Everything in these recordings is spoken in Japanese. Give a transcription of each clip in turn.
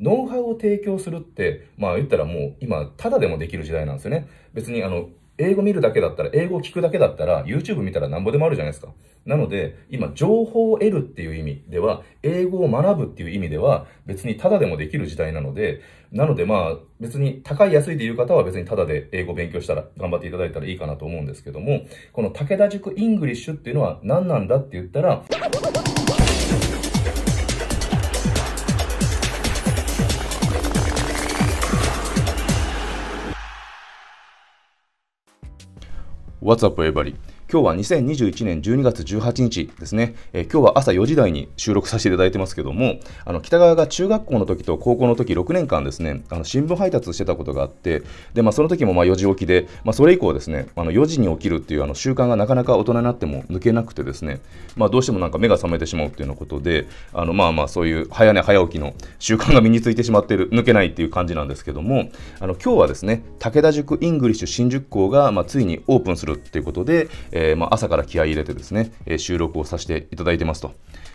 ノウハウを提供するって、まあ言ったらもう今、ただでもできる時代なんですよね。別にあの、英語見るだけだったら、英語を聞くだけだったら、YouTube 見たらなんぼでもあるじゃないですか。なので、今、情報を得るっていう意味では、英語を学ぶっていう意味では、別にただでもできる時代なので、なのでまあ、別に高い安いで言う方は別にただで英語勉強したら、頑張っていただいたらいいかなと思うんですけども、この武田塾イングリッシュっていうのは何なんだって言ったら、What's up everybody 今日は2021年12月18日ですね、えー、今日は朝4時台に収録させていただいてますけども、あの北川が中学校の時と高校の時6年間ですね、あの新聞配達してたことがあって、でまあ、その時もまあ4時起きで、まあ、それ以降ですね、あの4時に起きるっていうあの習慣がなかなか大人になっても抜けなくてですね、まあ、どうしてもなんか目が覚めてしまうっていうようなことで、あのまあまあそういう早寝早起きの習慣が身についてしまってる、抜けないっていう感じなんですけども、あの今日はですね、武田塾イングリッシュ新宿校がまあついにオープンするっていうことで、えー、まあ、朝から気合い入れてですね、え収録をさせていただいてますと。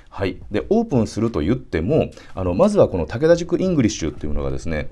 はい、でオープンすると言ってもあのまずはこの武田塾イングリッシュっていうのがですね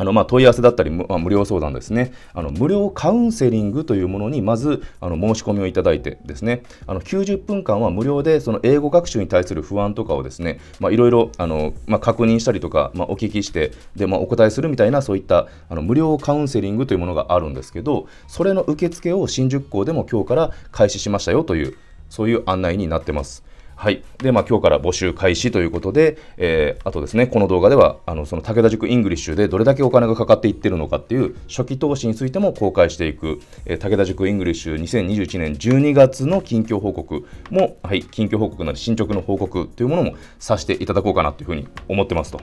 あのまあ、問い合わせだったり、まあ、無料相談ですねあの無料カウンセリングというものにまずあの申し込みをいただいてですねあの90分間は無料でその英語学習に対する不安とかをですねいろいろ確認したりとか、まあ、お聞きしてで、まあ、お答えするみたいなそういったあの無料カウンセリングというものがあるんですけどそれの受付を新宿校でも今日から開始しましたよというそういう案内になってます。はい。で、まあ、今日から募集開始ということで、えー、あとですね、この動画では、あの、その武田塾イングリッシュでどれだけお金がかかっていってるのかっていう初期投資についても公開していく、えー、武田塾イングリッシュ2021年12月の近況報告も、はい、近況報告なり進捗の報告というものもさせていただこうかなというふうに思ってますと。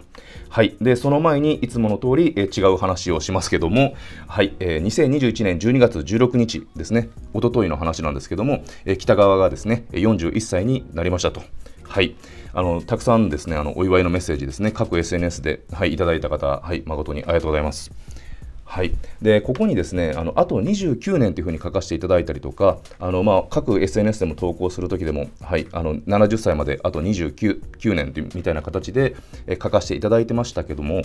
はい。で、その前にいつもの通り、えー、違う話をしますけども、はい、えー、2021年12月16日ですね、おとといの話なんですけども、えー、北側がですね、41歳になりました。したと。はい、あのたくさんですねあのお祝いのメッセージですね各 SNS で、はい、いただいた方、はい、誠にありがとうございます。はい、でここにですねあのあと29年というふうに書かせていただいたりとかあの、まあ、各 SNS でも投稿するときでも、はい、あの70歳まであと29 9年みたいな形で書かせていただいてましたけども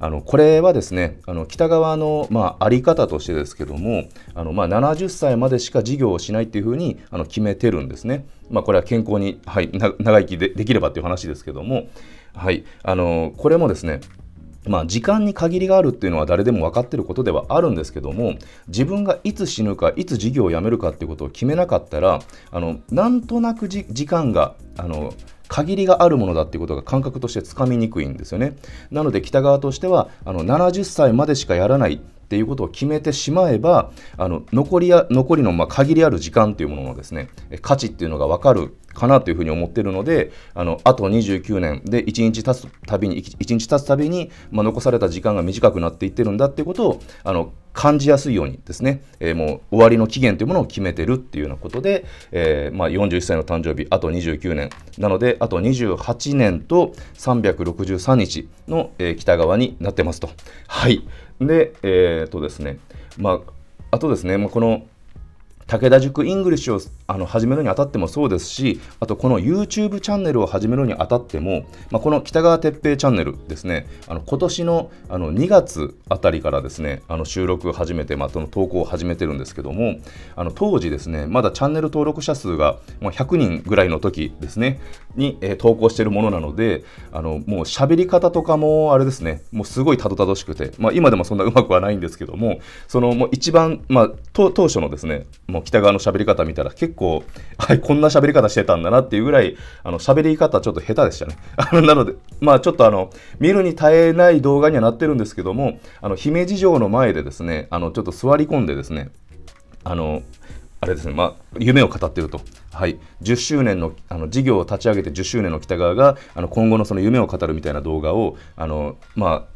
あのこれはですねあの北側の、まあ、あり方としてですけどもあの、まあ、70歳までしか事業をしないというふうにあの決めてるんですね。まあ、これは健康に、はい、長生きでできればという話ですけども、はい、あのこれもですねまあ、時間に限りがあるっていうのは誰でも分かってることではあるんですけども自分がいつ死ぬかいつ事業を辞めるかっていうことを決めなかったらあのなんとなく時間があの限りがあるものだっていうことが感覚としてつかみにくいんですよね。なので北側としてはあの70歳までしかやらないっていうことを決めてしまえばあの残りや残りのま限りある時間というもののですね価値っていうのが分かるかなというふうに思ってるのであのあと29年で1日経つたびに1日経つたびに、まあ、残された時間が短くなっていってるんだっていうことをあの感じやすいようにですね、えー、もう終わりの期限というものを決めてるっていうようなことで、えー、まあ、41歳の誕生日あと29年なのであと28年と363日の、えー、北側になってますと。はいで、えっ、ー、とですね、まあ、あとですね、まあ、この武田塾イングリッシュをあの始めるにあたってもそうですし、あとこの YouTube チャンネルを始めるにあたっても、まあ、この北川哲平チャンネルですね、あの今年のあの2月あたりからですね、あの収録を始めて、まあ、の投稿を始めてるんですけども、あの当時ですね、まだチャンネル登録者数が100人ぐらいの時ですね、に、えー、投稿しているものなのであのもう喋り方とかもあれですねもうすごいたどたどしくて、まあ、今でもそんなうまくはないんですけどもそのもう一番、まあ、当初のですねもう北側の喋り方見たら結構、は い、こんな喋り方してたんだなっていうぐらいあの喋り方ちょっと下手でしたね なので、まあ、ちょっとあの見るに耐えない動画にはなってるんですけどもあの姫路城の前でですねあのちょっと座り込んでですねあのあれですね、まあ、夢を語っていると、はい、10周年のあの事業を立ち上げて10周年の北川があの今後のその夢を語るみたいな動画をあの、ま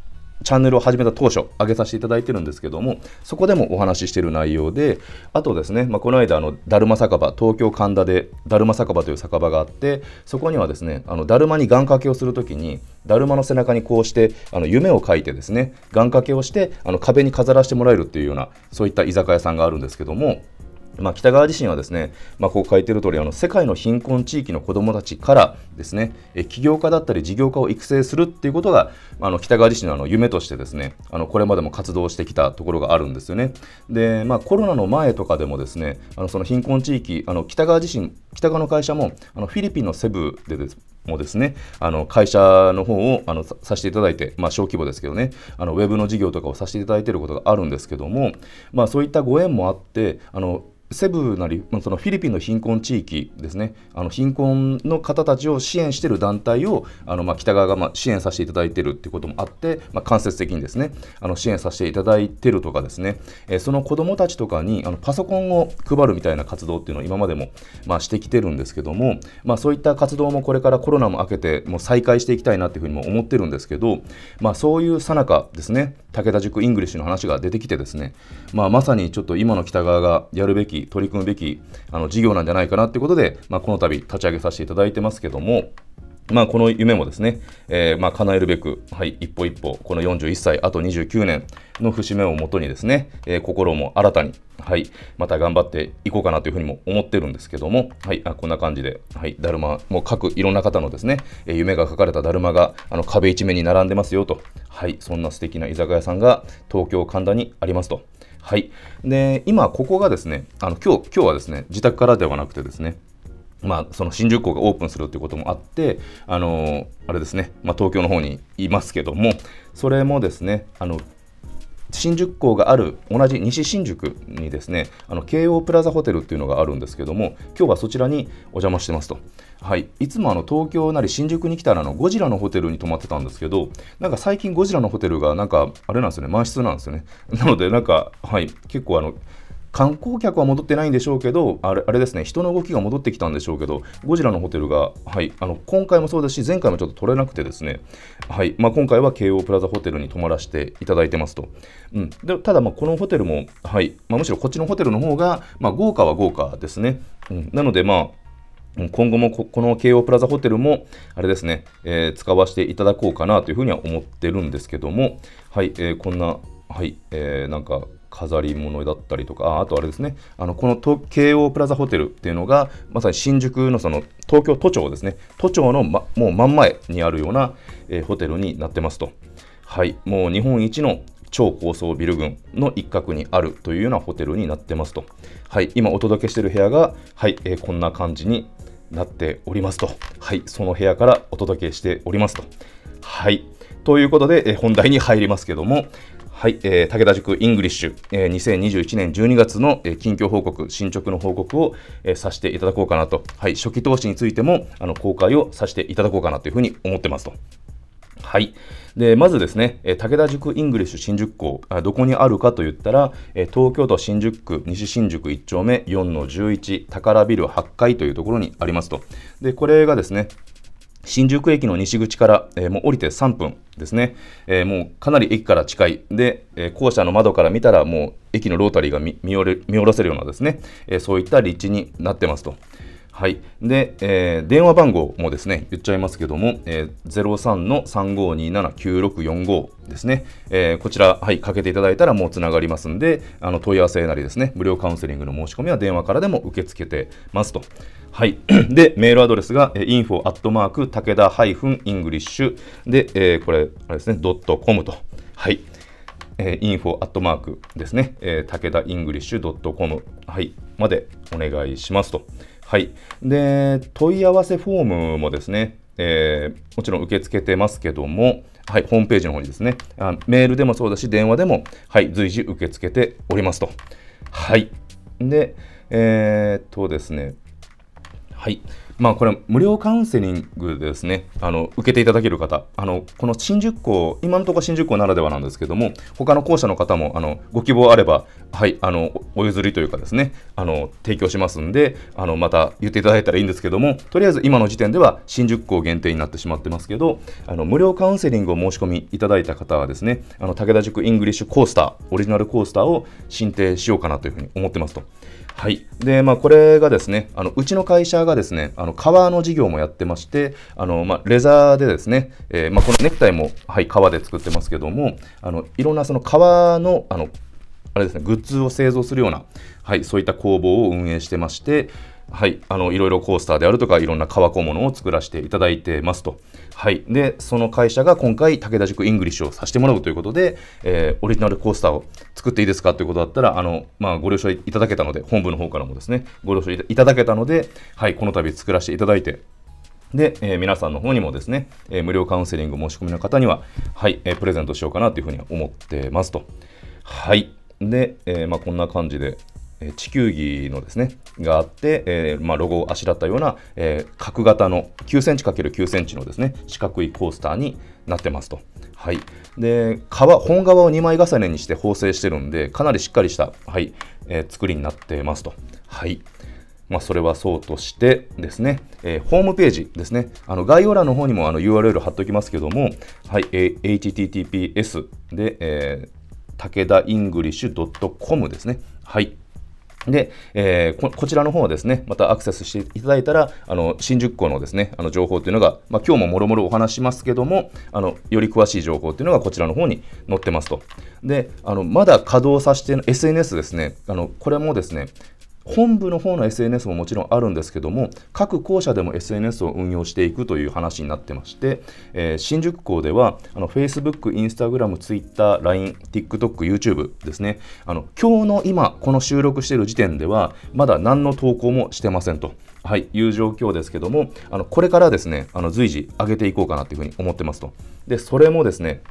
あ、チャンネルを始めた当初、上げさせていただいてるんですけども、そこでもお話ししている内容で、あとですね、まあ、この間、あの、だるま酒場、東京神田で、だるま酒場という酒場があって、そこにはですね、あの、だるまに願掛けをするときに、だるまの背中にこうして、あの、夢を書いてですね、願掛けをして、あの、壁に飾らせてもらえるっていうような、そういった居酒屋さんがあるんですけども、まあ、北川自身はですね、まあ、こう書いてる通りあり世界の貧困地域の子どもたちからですね起業家だったり事業家を育成するっていうことがあの北川自身のあの夢としてですねあのこれまでも活動してきたところがあるんですよね。で、まあ、コロナの前とかでもですねあのその貧困地域あの北川自身北川の会社もあのフィリピンのセブでですもですね、あの会社の方をあのさせていただいて、まあ、小規模ですけどね、あのウェブの事業とかをさせていただいていることがあるんですけども、まあ、そういったご縁もあって、あのセブなり、そのフィリピンの貧困地域ですね、あの貧困の方たちを支援している団体をあの、まあ、北側がまあ支援させていただいているということもあって、まあ、間接的にですねあの支援させていただいているとか、ですね、えー、その子どもたちとかにあのパソコンを配るみたいな活動っていうのを今までも、まあ、してきてるんですけども、まあ、そういった活動もこれからコロナも明けて、もう再開していきたいなというふうにも思ってるんですけど、まあ、そういうさなかですね、武田塾イングリッシュの話が出てきて、ですね、まあ、まさにちょっと今の北側がやるべき取り組むべきあの事業なんじゃないかなということで、まあ、この度立ち上げさせていただいてますけども、まあ、この夢もですね、えー、まあ叶えるべく、はい、一歩一歩、この41歳、あと29年の節目をもとにですね、えー、心も新たに、はい、また頑張っていこうかなというふうにも思ってるんですけども、はい、あこんな感じで、はい、だるま、もう各いろんな方のですね、えー、夢が書かれただるまがあの壁一面に並んでますよと、はい、そんな素敵な居酒屋さんが東京神田にありますと。はい。で、今、ここがですね、あの今日今日はですね、自宅からではなくてですね、まあ、その新宿港がオープンするということもあって、あのあれですね、まあ、東京の方にいますけども、それもですね、あの新宿港がある同じ西新宿にですね、あの京王プラザホテルっていうのがあるんですけども、今日はそちらにお邪魔してますと。はい、いつもあの東京なり新宿に来たらあのゴジラのホテルに泊まってたんですけど、なんか最近ゴジラのホテルがなんかあれなんですよね、満室なんですよね。なのでなんか、はい、結構あの、観光客は戻ってないんでしょうけどあれ、あれですね、人の動きが戻ってきたんでしょうけど、ゴジラのホテルが、はい、あの今回もそうだし、前回もちょっと取れなくてですね、はいまあ、今回は京王プラザホテルに泊まらせていただいてますと。うん、でただ、このホテルも、はいまあ、むしろこっちのホテルの方が、まあ、豪華は豪華ですね。うん、なので、まあ今後もこの京王プラザホテルも、あれですね、えー、使わせていただこうかなというふうには思ってるんですけども、はい、えー、こんな、はい、えー、なんか飾り物だったりとか、あとあれですね、あのこの京王プラザホテルっていうのが、まさに新宿のその東京都庁ですね、都庁の、ま、もう真ん前にあるような、えー、ホテルになってますと。はい、もう日本一の超高層ビル群の一角にあるというようなホテルになってますと。はい、今お届けしている部屋が、はい、えー、こんな感じになっておりますと。はい、その部屋からお届けしておりますと。はい。ということで、え本題に入りますけども、はい、えー、武田塾イングリッシュ、えー、2021年12月の、えー、近況報告、進捗の報告を、えー、させていただこうかなと、はい、初期投資についてもあの公開をさせていただこうかなというふうに思ってますと。はい。で、まずですね、え武田塾イングリッシュ新宿校、どこにあるかといったら、え東京都新宿区西新宿1丁目4-11宝ビル8階というところにありますと。で、これがですね、新宿駅の西口から、えー、もう降りて3分ですね、えー、もうかなり駅から近い、で、えー、校舎の窓から見たら、もう駅のロータリーが見見下ろせるようなですね、えそういった立地になってますと。はい。で、えー、電話番号もですね、言っちゃいますけども、えー、03の35279645ですね、えー、こちら、はい、かけていただいたらもうつながりますんで、あの問い合わせなりですね、無料カウンセリングの申し込みは電話からでも受け付けてますと。はい。で、メールアドレスが、えー、info アットマーク、武田 -english で、えー、これ、あれですね、ドットコムと。はい。えー、info アットマークですね、えー、武田 english.com、はい、までお願いしますと。はい。で、問い合わせフォームもですね、えー、もちろん受け付けてますけども、はい、ホームページの方にですね、あメールでもそうだし、電話でも、はい、随時受け付けておりますと。はい。で、えー、っとですね、はい。まあ、これ無料カウンセリングですね、あの受けていただける方、あのこの新宿校、今のところ新宿校ならではなんですけども、他の校舎の方もあのご希望あれば、はい、あのお譲りというかですね、あの提供しますんであの、また言っていただいたらいいんですけども、とりあえず今の時点では新宿校限定になってしまってますけど、あの無料カウンセリングを申し込みいただいた方はですね、あの武田塾イングリッシュコースター、オリジナルコースターを申請しようかなというふうに思ってますと。はい。で、まあ、これがですね、あの、うちの会社がですね、あの、革の事業もやってまして、あの、まあ、レザーでですね、えー、まあ、このネクタイも、はい、革で作ってますけども、あの、いろんなその革の、あの、あれですね、グッズを製造するような、はい、そういった工房を運営してまして、はい、あのいろいろコースターであるとかいろんな革小物を作らせていただいてますと、はい、でその会社が今回武田塾イングリッシュをさせてもらうということで、えー、オリジナルコースターを作っていいですかということだったらあの、まあ、ご了承いただけたので本部の方からもですねご了承いただけたので、はい、この度作らせていただいてで、えー、皆さんの方にもですね、えー、無料カウンセリング申し込みの方には、はいえー、プレゼントしようかなというふうに思ってますと。はい。で、えまあ、こんな感じで、地球儀のですねがあって、えーまあ、ロゴをあしらったような、えー、角型の 9cm×9cm センチのですね四角いコースターになってますと。はい、で本側を2枚重ねにして縫製してるんでかなりしっかりした、はいえー、作りになってますと。はいまあ、それはそうとしてですね、えー、ホームページですね、あの概要欄の方にもあの URL 貼っておきますけども、はい、https で、えー、武田イングリッシュ .com ですね。はい。で、えー、こちらの方はですね、またアクセスしていただいたら、あの新宿校のですね、あの情報というのが、まあ、今日ももろもろお話しますけども、あのより詳しい情報というのがこちらの方に載ってますと。で、あのまだ稼働させて、SNS ですね、あのこれもですね、本部の方の SNS ももちろんあるんですけども各校舎でも SNS を運用していくという話になってまして、えー、新宿校ではあの Facebook、Instagram、Twitter、LINE、TikTok、YouTube ですねあの今日の今この収録している時点ではまだ何の投稿もしてませんと。はい、いう状況ですけどもあのこれからですねあの随時上げていこうかなというふうに思ってますとでそれもですね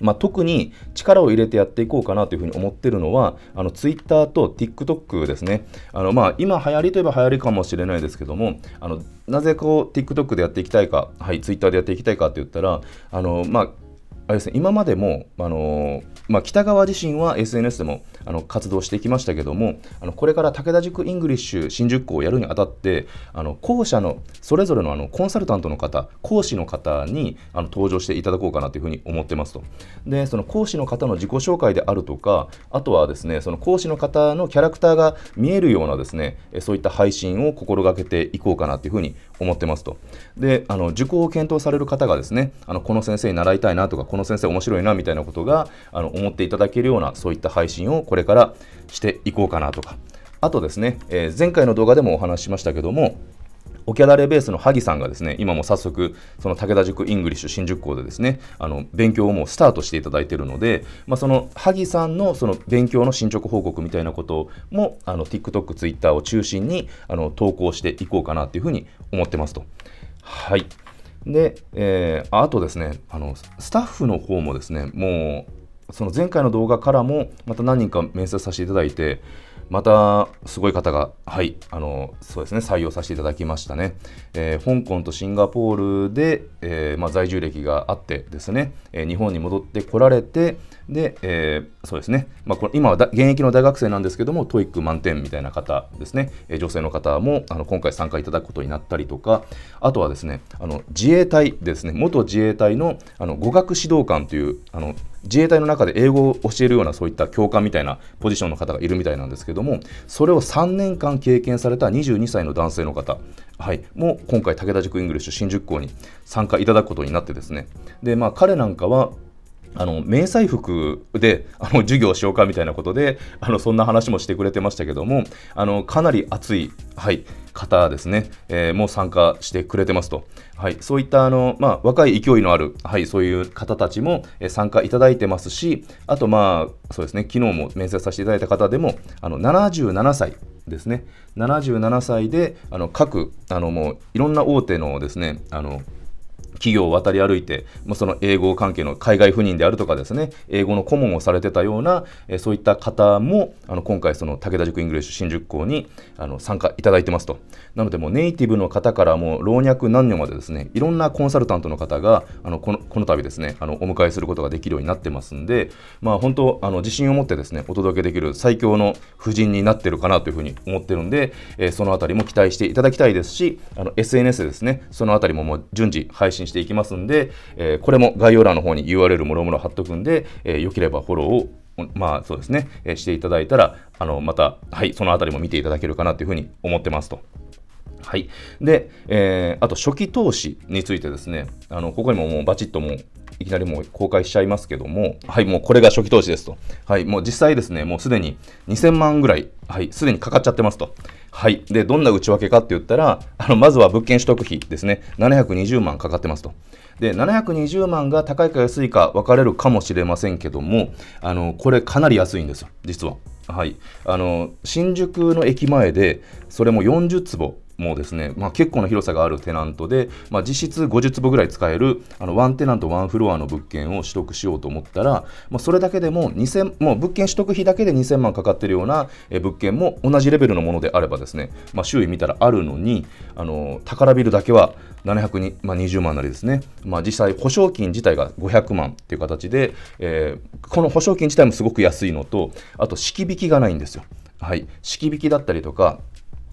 まあ、特に力を入れてやっていこうかなというふうに思ってるのは、あの Twitter と TikTok ですね。あのまあ、今流行りといえば流行りかもしれないですけども、あのなぜこう TikTok でやっていきたいか、はい、Twitter でやっていきたいかって言ったら、あのまああれですね、今までも、あのまあ、北川自身は SNS でもあの活動してきましたけどもあのこれから武田塾イングリッシュ新宿校をやるにあたってあの校舎のそれぞれのあのコンサルタントの方講師の方にあの登場していただこうかなというふうに思ってますとでその講師の方の自己紹介であるとかあとはですねその講師の方のキャラクターが見えるようなですねそういった配信を心がけていこうかなというふうに思ってますとであの受講を検討される方がですねあのこの先生に習いたいなとかこのの先生面白いなみたいなことがあの思っていただけるようなそういった配信をこれからしていこうかなとかあとですね、えー、前回の動画でもお話ししましたけどもオキャラレベースの萩さんがですね、今も早速、その武田塾イングリッシュ新宿校でですね、あの勉強をもうスタートしていただいているので、まあ、その萩さんのその勉強の進捗報告みたいなことも、あの TikTok、Twitter を中心にあの投稿していこうかなというふうに思ってますと。はい。で、えー、あとですねあの、スタッフの方もですね、もう、その前回の動画からも、また何人か面接させていただいて、またすごい方が、はい、あの、そうですね、採用させていただきましたね。えー、香港とシンガポールで、えー、まあ、在住歴があってですね、え日本に戻ってこられて、で、えー、そうですね、まあ、これ今は現役の大学生なんですけども、トイック満点みたいな方ですね、えー、女性の方もあの今回参加いただくことになったりとか、あとはですね、あの自衛隊ですね、元自衛隊のあの語学指導官という、あの自衛隊の中で英語を教えるようなそういった教官みたいなポジションの方がいるみたいなんですけどもそれを3年間経験された22歳の男性の方、はい、も今回武田塾イングリッシュ新宿校に参加いただくことになってですねで、まあ、彼なんかはあの迷彩服であの授業しようかみたいなことであのそんな話もしてくれてましたけどもあのかなり熱い、はい、方ですね、えー、もう参加してくれてますと、はい、そういったあの、まあ、若い勢いのある、はい、そういう方たちも参加いただいてますしあとまあそうですね昨日も面接させていただいた方でもあの77歳ですね77歳であの各あのもういろんな大手のですねあの企業を渡り歩いて、もうその英語関係の海外赴任であるとかですね、英語の顧問をされてたような、えそういった方も、あの今回、その武田塾イングリッシュ新宿校にあの参加いただいてますと。なので、もうネイティブの方からも老若男女までですね、いろんなコンサルタントの方が、あのこのこの度ですね、あのお迎えすることができるようになってますんで、まあ、本当、あの自信を持ってですね、お届けできる最強の夫人になってるかなというふうに思ってるんで、えそのあたりも期待していただきたいですし、あの SNS でですね、そのあたりももう順次配信していきますんで、えー、これも概要欄の方に URL もろもろ貼っとくんで、えー、よければフォローをまあそうですね、えー、していただいたら、あの、また、はい、そのあたりも見ていただけるかなというふうに思ってますと。はい。で、えー、あと初期投資についてですね、あの、ここにももうバチッともういきなりもう公開しちゃいますけども、はい、もうこれが初期投資ですと。はい、もう実際ですね、もうすでに2000万ぐらい、はい、すでにかかっちゃってますと。はい。で、どんな内訳かって言ったら、あの、まずは物件取得費ですね。720万かかってますと。で、720万が高いか安いか分かれるかもしれませんけども、あの、これかなり安いんですよ、実は。はい。あの、新宿の駅前で、それも40坪もですね、まあ、結構な広さがあるテナントで、まあ、実質50坪ぐらい使えるあのワンテナントワンフロアの物件を取得しようと思ったら、まあ、それだけでも2000もう物件取得費だけで2000万かかってるような物件も同じレベルのものであればですね、まあ、周囲見たらあるのにあの宝ビルだけは700まあ、20万なりですね、まあ、実際保証金自体が500万っていう形で、えー、この保証金自体もすごく安いのとあと敷引きがないんですよ。はい、敷引きだったりとか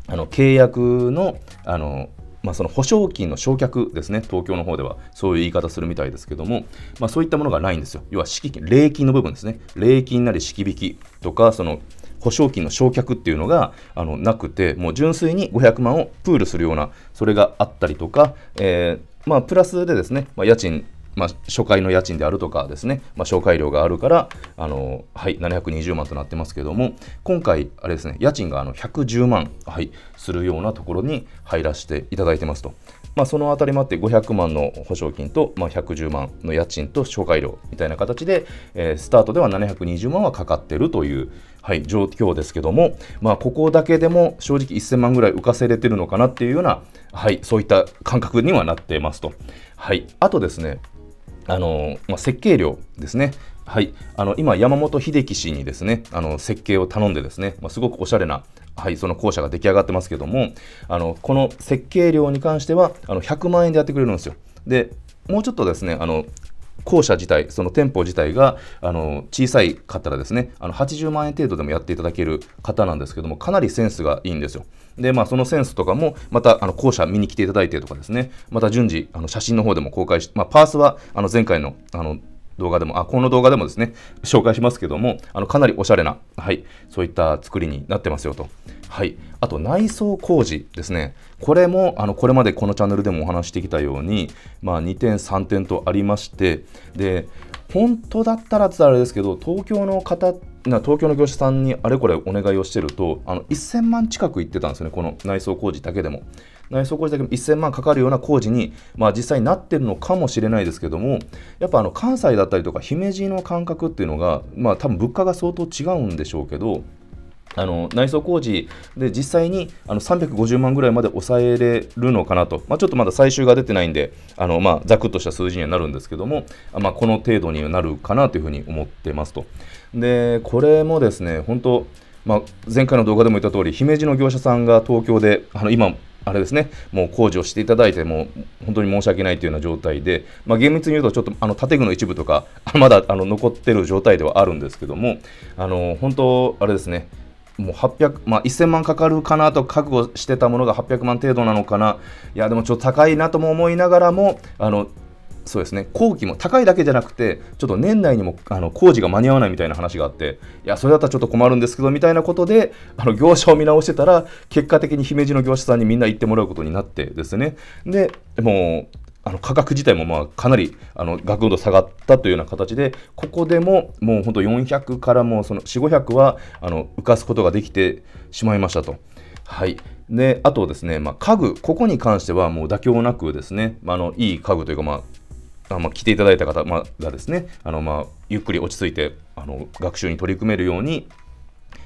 あの契約のあのまあ、その保証金の償却ですね、東京の方ではそういう言い方するみたいですけども、まあ、そういったものがないんですよ。要は、敷金、礼金の部分ですね。礼金なり敷引きとか、その保証金の償却っていうのがあのなくて、もう純粋に500万をプールするような、それがあったりとか、えーまあ、プラスでですね、まあ、家賃まあ、初回の家賃であるとかですね、まあ、紹介料があるから、あのはい、720万となってますけども、今回、あれですね、家賃があの110万、はい、するようなところに入らせていただいてますと。まあ、そのあたりもあって、500万の保証金と、まあ、110万の家賃と紹介料みたいな形で、えー、スタートでは720万はかかってるという、はい、状況ですけども、まあ、ここだけでも正直1000万ぐらい浮かせれてるのかなっていうような、はい、そういった感覚にはなってますと。はい、あとですね、あのまあ、設計料ですね、はい、あの今、山本秀樹氏にですねあの設計を頼んで、ですね、まあ、すごくおしゃれな、はい、その校舎が出来上がってますけども、あのこの設計料に関してはあの100万円でやってくれるんですよ。でもうちょっとですねあの校舎自体、その店舗自体があの小さい方らですね、あの80万円程度でもやっていただける方なんですけども、かなりセンスがいいんですよ。で、まあ、そのセンスとかも、またあの校舎見に来ていただいてとかですね、また順次、あの写真の方でも公開し、まあ、パースはあの前回のあの動画でも、あ、この動画でもですね、紹介しますけども、あのかなりおしゃれな、はい、そういった作りになってますよと。はい、あと内装工事ですね、これもあのこれまでこのチャンネルでもお話してきたように、まあ、2点、3点とありまして、で本当だったらってあれですけど、東京の方東京の業者さんにあれこれお願いをしてると、あの1000万近く行ってたんですよね、この内装工事だけでも。内装工事だけでも1000万かかるような工事に、まあ、実際になってるのかもしれないですけども、やっぱあの関西だったりとか、姫路の感覚っていうのが、まあ、多分物価が相当違うんでしょうけど、あの内装工事で実際にあの350万ぐらいまで抑えれるのかなと、まあ、ちょっとまだ最終が出てないんで、あのまあ、ざくっとした数字にはなるんですけども、まあ、この程度になるかなというふうに思ってますと。で、これもですね、本当、まあ、前回の動画でも言った通り、姫路の業者さんが東京で、あの今、あれですね、もう工事をしていただいて、もう本当に申し訳ないというような状態で、まあ、厳密に言うと、ちょっとあの建具の一部とか、まだあの残ってる状態ではあるんですけども、あの本当、あれですね、もう800、まあ、1000万かかるかなと覚悟してたものが800万程度なのかないやでもちょっと高いなとも思いながらもあのそうですね工期も高いだけじゃなくてちょっと年内にもあの工事が間に合わないみたいな話があっていやそれだったらちょっと困るんですけどみたいなことであの業者を見直してたら結果的に姫路の業者さんにみんな行ってもらうことになってですねでもうあの価格自体もまあかなりあの額度下がったというような形で、ここでももう本当400からもうその4、500はあの浮かすことができてしまいましたと。はい、であとですね、まあ、家具、ここに関してはもう妥協なくですね、まあ、のいい家具というか、まあ、まあ、来ていただいた方、がですね、あのまゆっくり落ち着いてあの学習に取り組めるように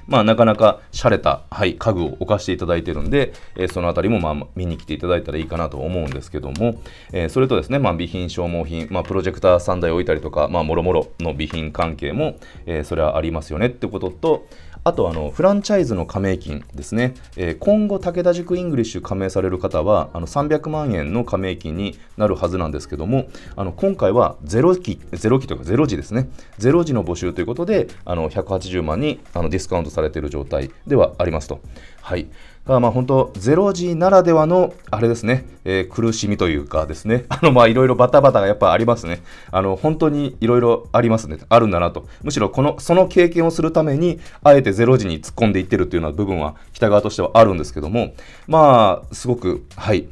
まあ、なかなか洒落た、はい、家具を置かせていただいてるんで、えー、そのあたりも、まあ、見に来ていただいたらいいかなと思うんですけども、えー、それとですね、まあ、備品、消耗品、まあ、プロジェクター3台置いたりとか、まあ、もろもろの備品関係も、えー、それはありますよねってことと、あとあのフランチャイズの加盟金ですね、えー、今後武田塾イングリッシュ加盟される方はあの300万円の加盟金になるはずなんですけどもあの今回は0期0期というか0時ですね0時の募集ということであの180万にあのディスカウントされている状態ではありますと。はいまあ本当、ゼロ時ならではの、あれですね、えー、苦しみというかですね、あのまあいろいろバタバタがやっぱありますね。あの本当にいろいろありますね、あるんだなと。むしろこの、その経験をするために、あえてゼロ時に突っ込んでいってるというような部分は、北側としてはあるんですけども、まあ、すごく、はい。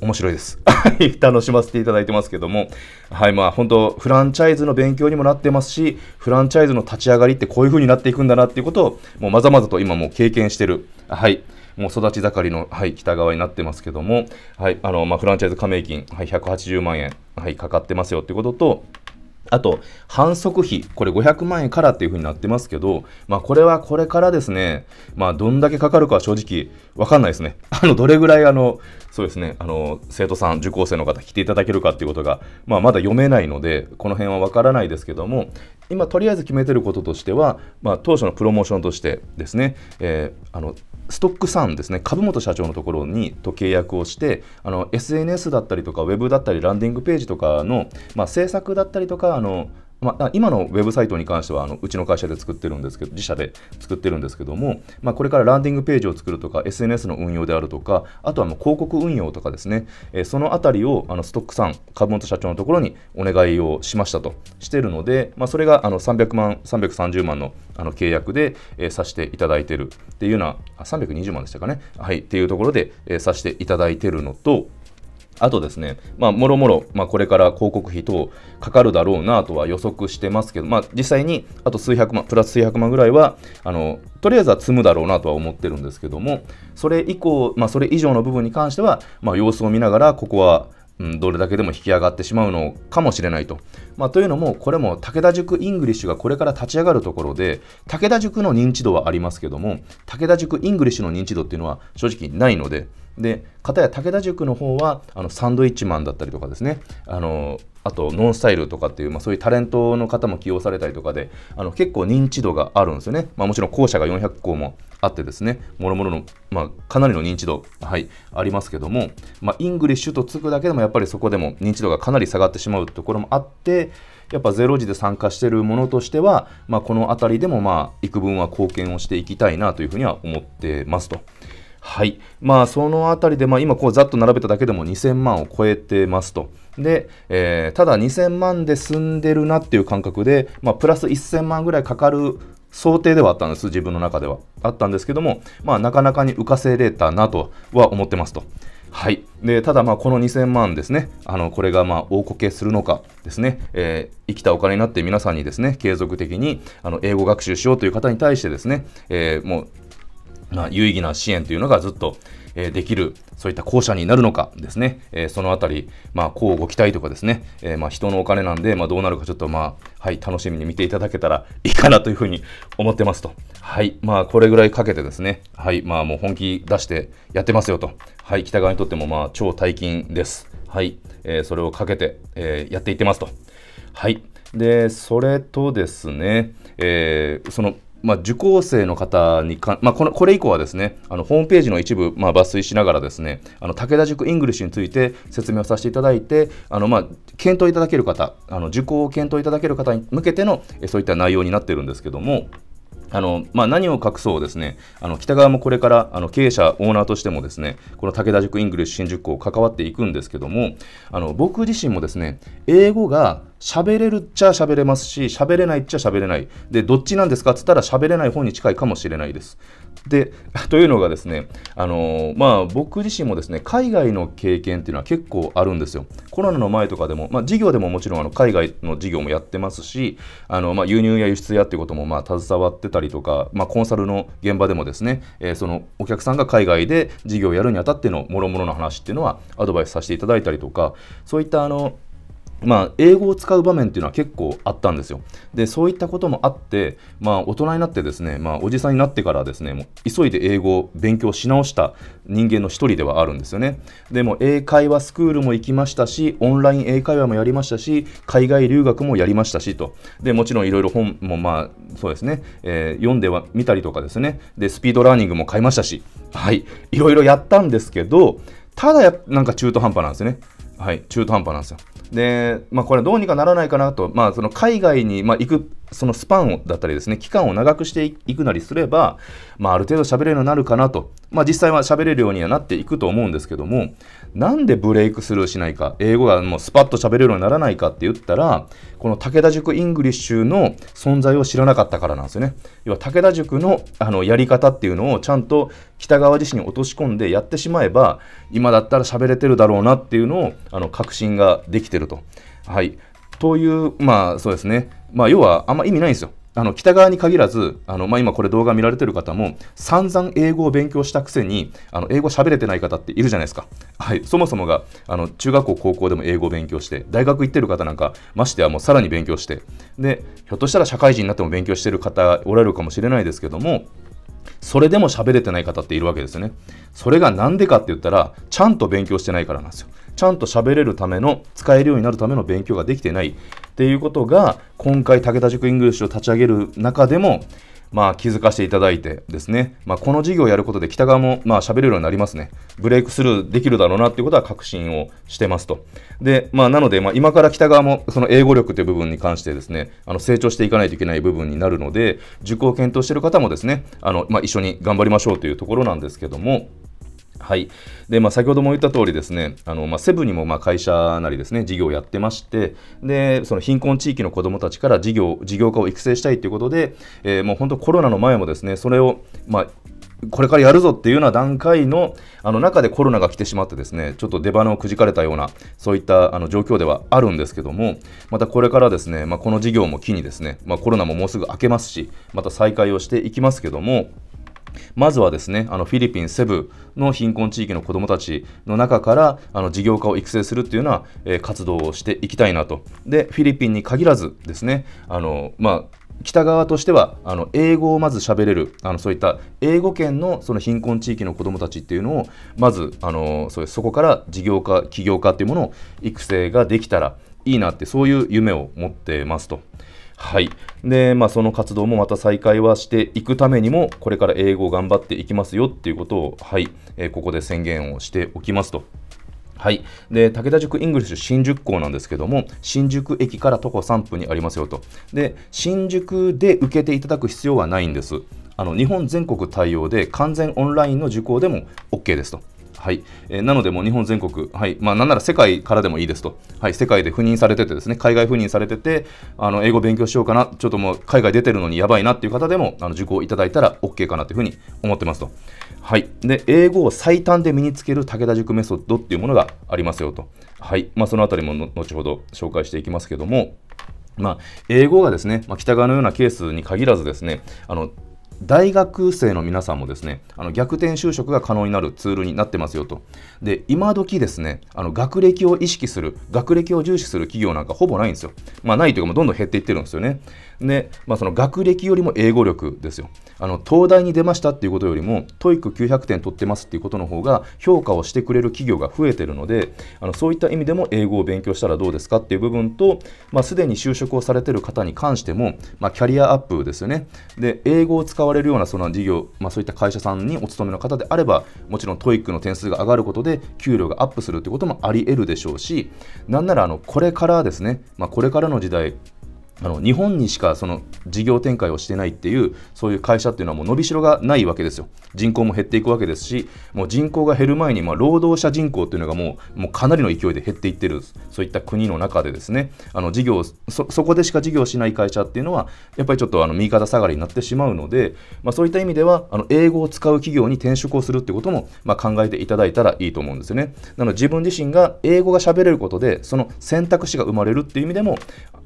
面白いです。楽しませていただいてますけども、はい、まあ本当、フランチャイズの勉強にもなってますし、フランチャイズの立ち上がりってこういう風になっていくんだなっていうことを、もうまざまざと今もう経験してる。はい。もう育ち盛りの、はい、北側になってますけども、はいあのまあ、フランチャイズ加盟金、はい、180万円、はい、かかってますよということと、あと、反則費、これ500万円からっていうふうになってますけど、まあ、これはこれからですね、まあ、どんだけかかるかは正直わかんないですね。あの、どれぐらい、あの、そうですね、あの、生徒さん、受講生の方、来ていただけるかっていうことが、まあ、まだ読めないので、この辺はわからないですけども、今、とりあえず決めてることとしては、まあ、当初のプロモーションとしてですね、えー、あの、ストックさんですね、株元社長のところにと契約をして、あの SNS だったりとか、ウェブだったり、ランディングページとかの、まあ、制作だったりとか、あのまあ、今のウェブサイトに関してはあのうちの会社で作ってるんですけど自社で作ってるんですけども、まあ、これからランディングページを作るとか SNS の運用であるとかあとはもう広告運用とかですね、えー、そのあたりをあのストックさん株元社長のところにお願いをしましたとしているので、まあ、それがあの300万330万のあの契約で、えー、させていただいているっていうような320万でしたかねはいっていうところで、えー、させていただいているのとあとですね、まあ、もろもろ、まあ、これから広告費等かかるだろうなとは予測してますけど、まあ、実際にあと数百万、プラス数百万ぐらいは、あのとりあえずは積むだろうなとは思ってるんですけども、それ以降、まあ、それ以上の部分に関しては、まあ、様子を見ながら、ここは、うん、どれだけでも引き上がってしまうのかもしれないと。まあ、というのも、これも武田塾イングリッシュがこれから立ち上がるところで、武田塾の認知度はありますけども、武田塾イングリッシュの認知度っていうのは正直ないので、で、たや武田塾の方はあのサンドイッチマンだったりとかですね、あのあとノンスタイルとかっていう、まあ、そういうタレントの方も起用されたりとかで、あの結構認知度があるんですよね。まあ、もちろん校舎が400校もあってですね、もろもろの、まあ、かなりの認知度、はい、ありますけども、まあ、イングリッシュとつくだけでもやっぱりそこでも認知度がかなり下がってしまうところもあって、やっぱ0時で参加しているものとしては、まあ、この辺りでもまあ幾分は貢献をしていきたいなというふうには思ってますと。はい。まあ、そのあたりで、まあ、今、こう、ざっと並べただけでも2000万を超えてますと。で、えー、ただ2000万で済んでるなっていう感覚で、まあ、プラス1000万ぐらいかかる想定ではあったんです、自分の中では。あったんですけども、まあ、なかなかに浮かせれたなとは思ってますと。はい、でただ、まあ、この2000万ですね、あのこれがまあ大こけするのかですね、えー、生きたお金になって皆さんにですね、継続的にあの英語学習しようという方に対してですね、えー、もうまあ、有意義な支援というのがずっと、えー、できる、そういった校舎になるのかですね、えー、そのあたり、まあ、こうご期待とかですね、えー、まあ、人のお金なんで、まあ、どうなるかちょっと、まあ、はい、楽しみに見ていただけたらいいかなというふうに思ってますと。はい、まあ、これぐらいかけてですね、はい、まあ、もう本気出してやってますよと。はい、北側にとっても、まあ、超大金です。はい、えー、それをかけて、えー、やっていってますと。はい。で、それとですね、えー、そのまあ、受講生の方にか、まあ、このこれ以降はですねあのホームページの一部、まあ、抜粋しながらですねあの武田塾イングリッシュについて説明をさせていただいてあの、まあ、検討いただける方あの受講を検討いただける方に向けてのえそういった内容になってるんですけども。あのまあ、何を隠そうですねあの北側もこれからあの経営者オーナーとしてもですねこの武田塾イングリッシュ新宿校関わっていくんですけどもあの僕自身もですね英語が喋れるっちゃ喋れますし、喋れないっちゃ喋れない。で、どっちなんですかって言ったら喋れない方に近いかもしれないです。で、というのがですね、あのまあ、僕自身もですね、海外の経験っていうのは結構あるんですよ。コロナの前とかでも、まあ、事業でももちろんあの海外の事業もやってますし、あのまあ、輸入や輸出やっていうこともまあ携わってたりとか、まあ、コンサルの現場でもですね、えー、そのお客さんが海外で事業をやるにあたってのもろもろの話っていうのはアドバイスさせていただいたりとか、そういったあのまあ、英語を使う場面っていうのは結構あったんですよ。で、そういったこともあって、まあ、大人になってですね、まあ、おじさんになってからですね、もう急いで英語を勉強し直した人間の一人ではあるんですよね。でも、英会話スクールも行きましたし、オンライン英会話もやりましたし、海外留学もやりましたしと。で、もちろんいろいろ本も、まあ、そうですね、えー、読んでは見たりとかですね、で、スピードラーニングも買いましたし、はい、いろいろやったんですけど、ただや、なんか中途半端なんですよね。はい、中途半端なんですよ。で、まあ、これはどうにかならないかなと、まあ、その海外に、まあ、行くそのスパンだったりですね期間を長くしていくなりすれば、まあ、ある程度喋れるようになるかなと、まあ、実際は喋れるようにはなっていくと思うんですけどもなんでブレイクスルーしないか、英語がもうスパッと喋れるようにならないかって言ったら、この武田塾イングリッシュの存在を知らなかったからなんですよね。要は武田塾のあのやり方っていうのをちゃんと北川自身に落とし込んでやってしまえば、今だったら喋れてるだろうなっていうのをあの確信ができてると。はい。という、まあそうですね。まあ要はあんま意味ないんですよ。あの北側に限らず、あのまあ、今これ動画見られてる方も、散々英語を勉強したくせに、あの英語喋れてない方っているじゃないですか。はい、そもそもがあの中学校、高校でも英語を勉強して、大学行ってる方なんか、ましてはもうさらに勉強して、で、ひょっとしたら社会人になっても勉強してる方おられるかもしれないですけども、それでも喋れてない方っているわけですよね。それが何でかって言ったら、ちゃんと勉強してないからなんですよ。ちゃんと喋れるための、使えるようになるための勉強ができてないっていうことが、今回武田塾イングリッシュを立ち上げる中でも、まあ、気づかせていただいてですね、まあ、この授業をやることで北側もまあ喋れるようになりますね。ブレイクスルーできるだろうなっていうことは確信をしてますと。で、まあ、なので、まあ、今から北側もその英語力という部分に関してですね、あの成長していかないといけない部分になるので、受講を検討している方もですね、あのまあ、一緒に頑張りましょうというところなんですけども、はいでまあ、先ほども言った通りですねあの、まあ、セブンにもまあ会社なりですね事業をやってましてでその貧困地域の子どもたちから事業事業家を育成したいということで、えー、もう本当コロナの前もですねそれを、まあ、これからやるぞっていうような段階のあの中でコロナが来てしまってですねちょっと出花をくじかれたようなそういったあの状況ではあるんですけどもまたこれからですね、まあ、この事業も機にですね、まあ、コロナももうすぐ明けますしまた再開をしていきますけども。まずはですね、あのフィリピンセブの貧困地域の子どもたちの中からあの事業家を育成するっていうような、えー、活動をしていきたいなと。で、フィリピンに限らずですね、あのまあ、北側としてはあの英語をまず喋れるあのそういった英語圏のその貧困地域の子どもたちっていうのをまずあのそうそこから事業家起業家っていうものを育成ができたらいいなってそういう夢を持ってますと。はい。で、まあ、その活動もまた再開はしていくためにも、これから英語を頑張っていきますよっていうことを、はい、えー、ここで宣言をしておきますと。はい、で武田塾イングリッシュ新宿校なんですけども新宿駅から徒歩3分にありますよとで新宿で受けていただく必要はないんですあの日本全国対応で完全オンラインの受講でも OK ですとはい、えー、なので、もう日本全国、はいまあ、なんなら世界からでもいいですと、はい、世界で赴任されててですね、海外赴任されてて、あの英語勉強しようかな、ちょっともう海外出てるのにやばいなっていう方でもあの受講いただいたら OK かなというふうに思ってますと。はい、で英語を最短で身につける武田塾メソッドっていうものがありますよと。はいまあ、そのあたりも後ほど紹介していきますけども、まあ、英語がですね、まあ、北側のようなケースに限らずですね、あの大学生の皆さんもですねあの逆転就職が可能になるツールになってますよとで今時ですねあの学歴を意識する学歴を重視する企業なんかほぼないんですよまあないというかもうどんどん減っていってるんですよねねまあ、その学歴よりも英語力ですよあの東大に出ましたっていうことよりも TOEIC900 点取ってますっていうことの方が評価をしてくれる企業が増えてるのであのそういった意味でも英語を勉強したらどうですかっていう部分と、まあ、すでに就職をされてる方に関しても、まあ、キャリアアップですよねで英語を使われるようなその事業、まあ、そういった会社さんにお勤めの方であればもちろん TOEIC の点数が上がることで給料がアップするってこともあり得るでしょうしなんならあのこれからですね、まあ、これからの時代あの日本にしかその事業展開をしてないっていうそういう会社っていうのはもう伸びしろがないわけですよ人口も減っていくわけですしもう人口が減る前に、まあ、労働者人口っていうのがもうもうかなりの勢いで減っていってるそういった国の中でですねあの事業そこでしか事業しない会社っていうのはやっぱりちょっとあの右肩下がりになってしまうので、まあ、そういった意味ではあの英語を使う企業に転職をするってことも、まあ、考えていただいたらいいと思うんですよねなので自分自身が英語が喋れることでその選択肢が生まれるっていう意味でも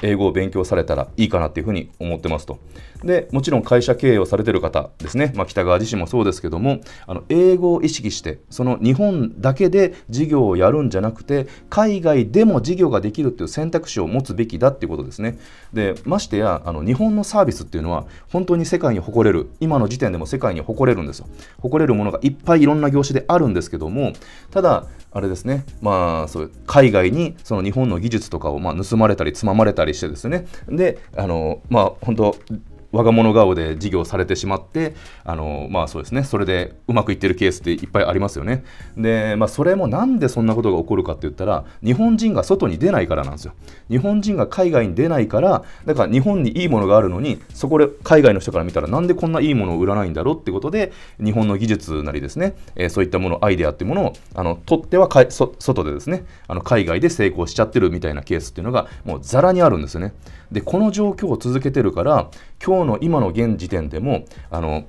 英語を勉強されたらいいかなっていうふうに思ってますと。で、もちろん会社経営をされてる方ですね、まあ、北川自身もそうですけども、あの英語を意識して、その日本だけで事業をやるんじゃなくて、海外でも事業ができるっていう選択肢を持つべきだっていうことですね。で、ましてや、あの日本のサービスっていうのは、本当に世界に誇れる、今の時点でも世界に誇れるんですよ。誇れるものがいっぱいいろんな業種であるんですけども、ただ、あれですね、まあ、そう海外にその日本の技術とかをまあ盗まれたり、つままれたり、りしてですねであのまあ本当我が物顔で事業されてしまってあの、まあそうですね、それでうまくいってるケースっていっぱいありますよね。で、まあ、それもなんでそんなことが起こるかって言ったら日本人が外に出ないからなんですよ。日本人が海外に出ないからだから日本にいいものがあるのにそこで海外の人から見たらなんでこんないいものを売らないんだろうってことで日本の技術なりですね、えー、そういったものアイデアっていうものをあの取っては外でですねあの海外で成功しちゃってるみたいなケースっていうのがもうざらにあるんですよね。でこの状況を続けてるから今日の今の現時点でもあの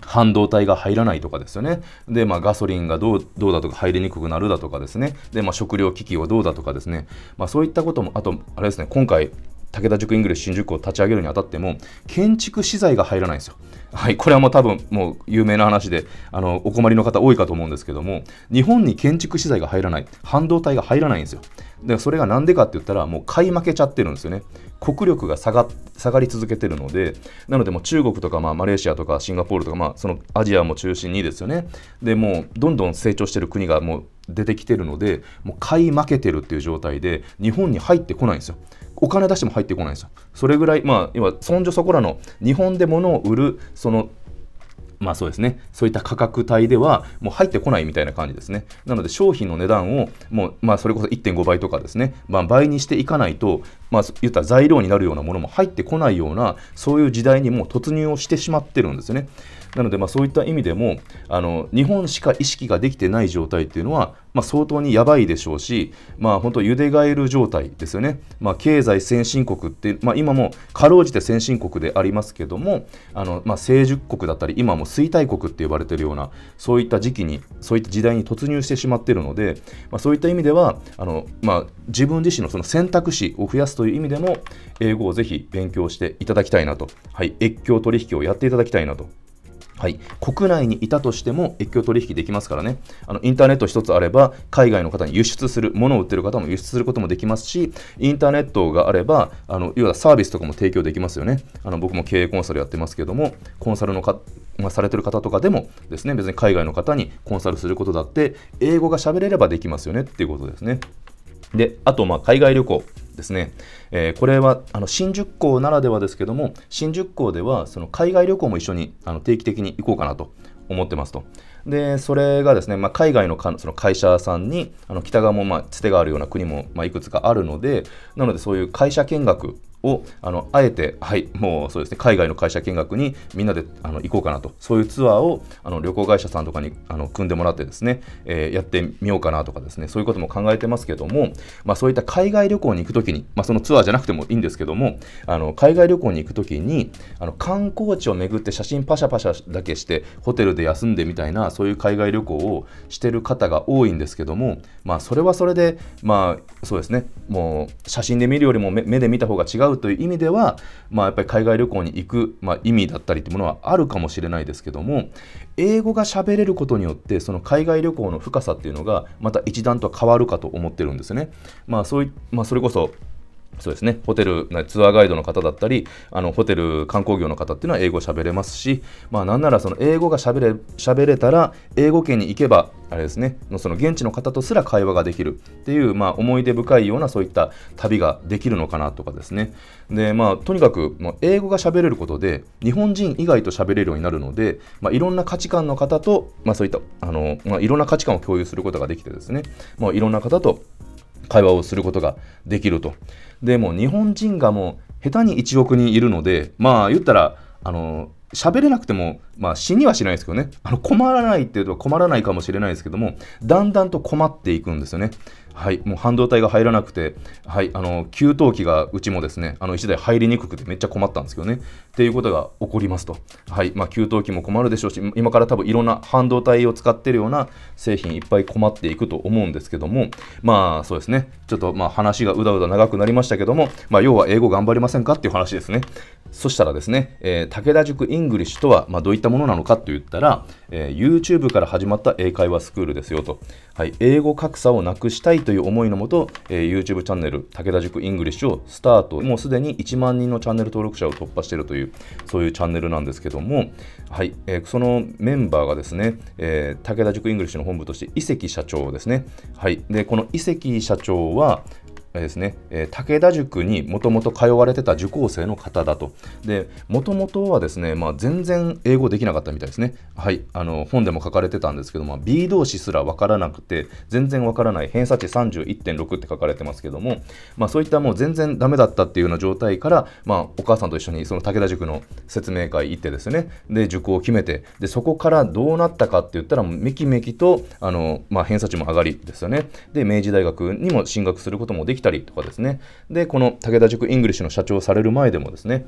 半導体が入らないとかですよね。で、まあ、ガソリンがどうどうだとか入りにくくなるだとかですね。で、まあ、食料危機はどうだとかですね。まあ、そういったことも、あと、あれですね、今回、武田塾イングリッシュ新宿を立ち上げるにあたっても、建築資材が入らないんですよ。はい、これはもう多分もう有名な話であのお困りの方多いかと思うんですけども日本に建築資材が入らない半導体が入らないんですよでそれが何でかって言ったらもう買い負けちゃってるんですよね国力が下が下がり続けているのでなので中国とか、まあ、マレーシアとかシンガポールとか、まあ、そのアジアも中心にですよねでもうどんどん成長している国がもう出てきているのでもう買い負けてるという状態で日本に入ってこないんですよ。お金出しても入ってこないんですよ。それぐらい、まあ、要そんじょそこらの日本で物を売る、そのまあそうですね、そういった価格帯ではもう入ってこないみたいな感じですね。なので商品の値段をもう、まあ、それこそ1.5倍とかですね、まあ、倍にしていかないとまあ、言った材料になるようなものも入ってこないような、そういう時代にもう突入をしてしまってるんですよね。なので、まあ、そういった意味でもあの日本しか意識ができてない状態っていうのは、まあ、相当にやばいでしょうし、まあ、本当、ゆでがえる状態ですよね、まあ、経済先進国って、まあ、今もかろうじて先進国でありますけども、あのまあ、成熟国だったり、今も衰退国って呼ばれてるような、そういった時期に、そういった時代に突入してしまってるので、まあ、そういった意味では、あのまあ、自分自身のその選択肢を増やすとういう意味でも、英語をぜひ勉強していただきたいなと、はい、越境取引をやっていただきたいなとはい、国内にいたとしても越境取引できますからねあのインターネット1つあれば海外の方に輸出する物を売ってる方も輸出することもできますしインターネットがあればあの要はサービスとかも提供できますよねあの僕も経営コンサルやってますけどもコンサルのか、まあ、されてる方とかでもですね別に海外の方にコンサルすることだって英語が喋れればできますよねっていうことですねであとまあ海外旅行ですね、えー、これはあの新宿港ならではですけども新宿港ではその海外旅行も一緒にあの定期的に行こうかなと思ってますと。でそれがですね、まあ、海外のかその会社さんにあの北側もまあつてがあるような国もまあいくつかあるのでなのでそういう会社見学をあのあえて、はい、もうそうですね、海外の会社見学にみんなであの行こうかなと、そういうツアーをあの旅行会社さんとかにあの組んでもらってですね、えー、やってみようかなとかですね、そういうことも考えてますけども、まあ、そういった海外旅行に行くときに、まあ、そのツアーじゃなくてもいいんですけども、あの海外旅行に行くときにあの、観光地を巡って写真パシャパシャだけして、ホテルで休んでみたいな、そういう海外旅行をしてる方が多いんですけども、まあ、それはそれで、まあ、そうですね、もう写真で見るよりも目で見た方が違ううという意味では、まあ、やっぱり海外旅行に行く、まあ、意味だったりというものはあるかもしれないですけども英語が喋れることによってその海外旅行の深さっていうのがまた一段と変わるかと思ってるんですね。まあ、そういまあ、それこそそうですね、ホテル、ツアーガイドの方だったり、あのホテル観光業の方っていうのは英語喋れますし、まあ、なんならその英語が喋れ喋れたら、英語圏に行けば、あれですね、その現地の方とすら会話ができるっていう、まあ、思い出深いようなそういった旅ができるのかなとかですね。で、まあ、とにかく、英語が喋れることで、日本人以外と喋れるようになるので、まあ、いろんな価値観の方と、まあ、そういった、あのまあ、いろんな価値観を共有することができてですね、まあ、いろんな方と会話をすることができると。でも日本人がもう下手に1億人いるのでまあ言ったらあの喋れなくても、まあ、死にはしないですけどねあの困らないっていうと困らないかもしれないですけどもだんだんと困っていくんですよね。はい、もう半導体が入らなくて、はい、あの給湯器がうちもですねあの1台入りにくくてめっちゃ困ったんですけどねっていうことが起こりますと、はいまあ、給湯器も困るでしょうし今から多分いろんな半導体を使ってるような製品いっぱい困っていくと思うんですけどもまあそうですねちょっとまあ話がうだうだ長くなりましたけども、まあ、要は英語頑張りませんかっていう話ですねそしたらですね、えー、武田塾イングリッシュとは、まあ、どういったものなのかといったら、えー、YouTube から始まった英会話スクールですよと、はい、英語格差をなくしたいという思いのもと、えー、YouTube チャンネル武田塾イングリッシュをスタートもうすでに1万人のチャンネル登録者を突破しているというそういうチャンネルなんですけども、はいえー、そのメンバーがですね、えー、武田塾イングリッシュの本部として伊関社長ですね、はい、でこの伊関社長は、ですね、え武田塾にもともと通われてた受講生の方だと。で、もともとはですね、まあ、全然英語できなかったみたいですね。はい、あの本でも書かれてたんですけど、まあ、B 動詞すら分からなくて、全然分からない、偏差値31.6って書かれてますけども、まあ、そういったもう全然ダメだったっていうような状態から、まあ、お母さんと一緒にその武田塾の説明会行ってですね、で、塾を決めて、で、そこからどうなったかって言ったら、めきめきと、あのまあ、偏差値も上がりですよね。で、明治大学にも進学することもできたりとかですね。で、この武田塾イングリッシュの社長をされる前でもですね、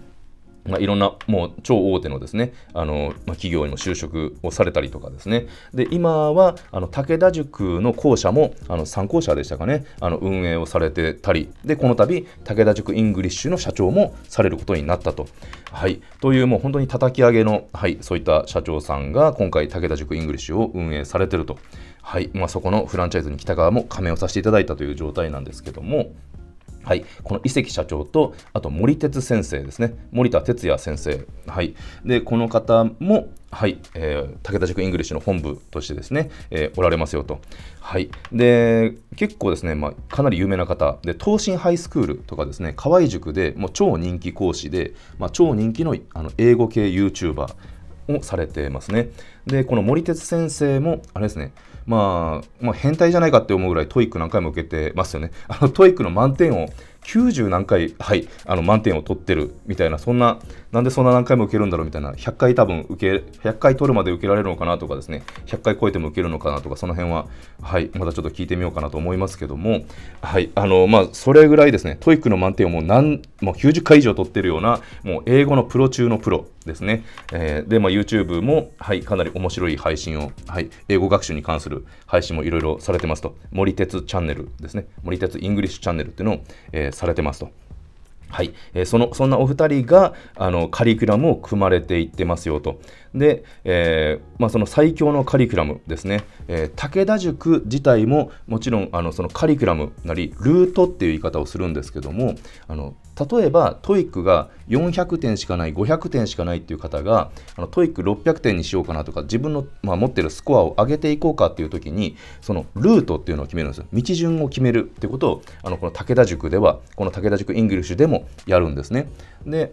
まあ、いろんなもう超大手のですねあの、まあ、企業にも就職をされたりとかですねで今はあの武田塾の校舎もあの参考者でしたかねあの運営をされてたりでこの度武田塾イングリッシュの社長もされることになったと。はい、というもう本当に叩き上げの、はい、そういった社長さんが今回武田塾イングリッシュを運営されてると。はいまあ、そこのフランチャイズに北川も加盟をさせていただいたという状態なんですけども、はい、この伊関社長と、あと森哲先生ですね、森田哲也先生、はい、でこの方も、はいえー、武田塾イングリッシュの本部としてですね、えー、おられますよと。はい、で結構ですね、まあ、かなり有名な方で、東進ハイスクールとかですね、河合塾でもう超人気講師で、まあ、超人気のあの英語系 YouTuber をされてますね。で、この森哲先生も、あれですね、まあ、まあ、変態じゃないかって思うぐらいトイック何回も受けてますよね。あのトイックの満点を90何回、はい、あの満点を取ってるみたいな、そんななんでそんな何回も受けるんだろうみたいな、100回多分受け、100回取るまで受けられるのかなとかですね、100回超えても受けるのかなとか、その辺は、はい、またちょっと聞いてみようかなと思いますけども、はい、あの、まあ、それぐらいですね、トイックの満点をもう何、もう90回以上取ってるような、もう英語のプロ中のプロですね。えー、で、まあ、YouTube も、はい、かなり面白い配信を、はい、英語学習に関する配信もいろいろされてますと、森鉄チャンネルですね、森鉄イングリッシュチャンネルっていうのを、えー、されてますと。はい、えー、そのそんなお二人があのカリキュラムを組まれていってますよと。で、えー、まあ、その最強のカリキュラムですね、えー、武田塾自体ももちろんあのそのカリキュラムなりルートっていう言い方をするんですけどもあの例えばトイックが400点しかない500点しかないっていう方があのトイック600点にしようかなとか自分の、まあ、持ってるスコアを上げていこうかっていう時にそのルートっていうのを決めるんですよ道順を決めるってことをあのこの武田塾ではこの武田塾イングリッシュでもやるんですねで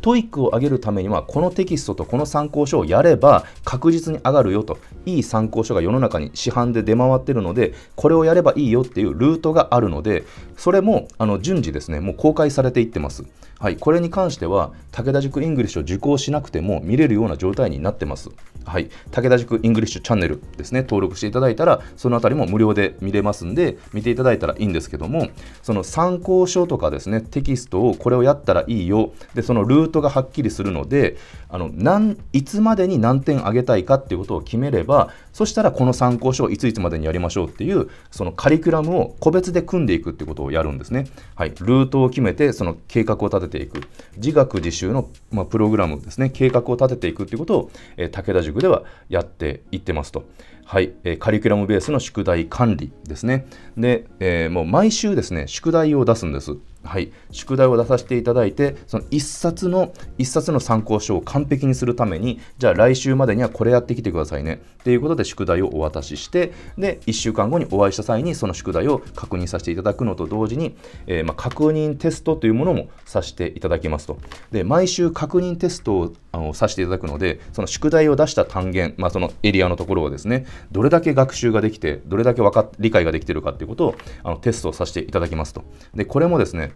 トイックを上げるためにはこのテキストとこの参考書をやれば確実に上がるよといい参考書が世の中に市販で出回ってるのでこれをやればいいよっていうルートがあるのでそれもあの順次ですねもう公開されていってますはい、これに関しては武田塾イングリッシュを受講しなくても見れるような状態になってます。はい、武田塾イングリッシュチャンネルですね、登録していただいたら、そのあたりも無料で見れますんで、見ていただいたらいいんですけども、その参考書とかですね、テキストをこれをやったらいいよ、で、そのルートがはっきりするので、あの何いつまでに何点上げたいかっていうことを決めればそしたらこの参考書をいついつまでにやりましょうっていうそのカリキュラムを個別で組んでいくってことをやるんですね。はい、ルートを決めてその計画を立てていく自学自習の、まあ、プログラムですね計画を立てていくっていうことを、えー、武田塾ではやっていってますと。はい、えー、カリキュラムベースの宿題管理ですね。で、えー、もう毎週ですね宿題を出すんです。はい、宿題を出させていただいてその1冊の1冊の参考書を完璧にするためにじゃあ来週までにはこれやってきてくださいねっていうことで宿題をお渡ししてで1週間後にお会いした際にその宿題を確認させていただくのと同時に、えー、ま確認テストというものもさせていただきますとで毎週確認テストをあのさせていただくのでその宿題を出した単元、まあ、そのエリアのところをですねどれだけ学習ができてどれだけか理解ができているかということをあのテストをさせていただきますとでこれもですね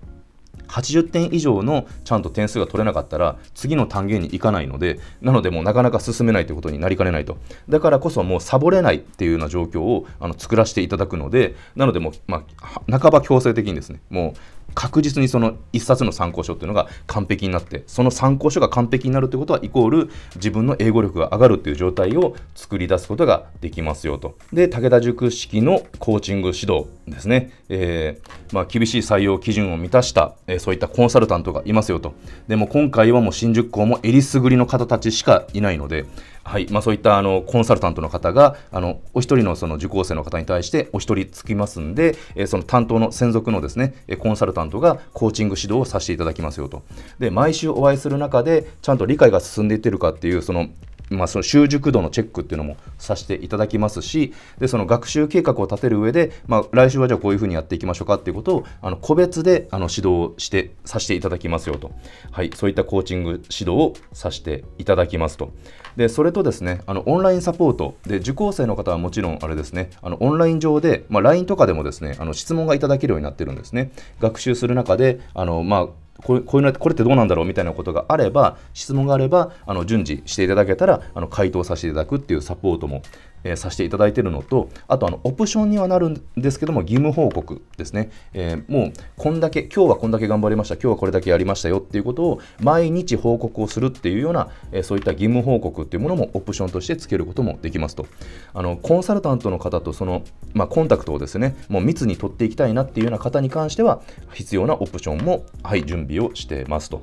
80点以上のちゃんと点数が取れなかったら次の単元に行かないのでなのでもうなかなか進めないということになりかねないとだからこそもうサボれないっていうような状況をあの作らせていただくのでなのでもう、まあ、半ば強制的にですねもう確実にその1冊の参考書っていうのが完璧になってその参考書が完璧になるということはイコール自分の英語力が上がるっていう状態を作り出すことができますよと。で武田塾式のコーチング指導ですね、えー、まあ、厳しい採用基準を満たした、えー、そういったコンサルタントがいますよと。でも今回はもう新宿校もえりすぐりの方たちしかいないのではい、まあ、そういったあのコンサルタントの方があのお一人のその受講生の方に対してお一人つきますんで、えー、その担当の専属のですねコンサルタントがコーチング指導をさせていただきますよとで毎週お会いする中でちゃんと理解が進んでいってるかっていうそのまあ、その習熟度のチェックっていうのもさせていただきますしでその学習計画を立てる上で、まあ、来週はじゃあこういうふうにやっていきましょうかっていうことをあの個別であの指導してさせていただきますよと、はい、そういったコーチング指導をさせていただきますとでそれとですねあのオンラインサポートで受講生の方はもちろんあれですねあのオンライン上で、まあ、LINE とかでもですねあの質問がいただけるようになってるんですね学習する中であの、まあこれこういうのこれってどうなんだろうみたいなことがあれば質問があればあの順次していただけたらあの回答させていただくっていうサポートもえー、させていただいているのと、あとあのオプションにはなるんですけども、義務報告ですね、えー、もうこんだけ、今日はこんだけ頑張りました、今日はこれだけやりましたよっていうことを毎日報告をするっていうような、えー、そういった義務報告っていうものもオプションとしてつけることもできますと。あのコンサルタントの方とその、まあ、コンタクトをですね、もう密に取っていきたいなっていうような方に関しては、必要なオプションも、はい、準備をしてますと。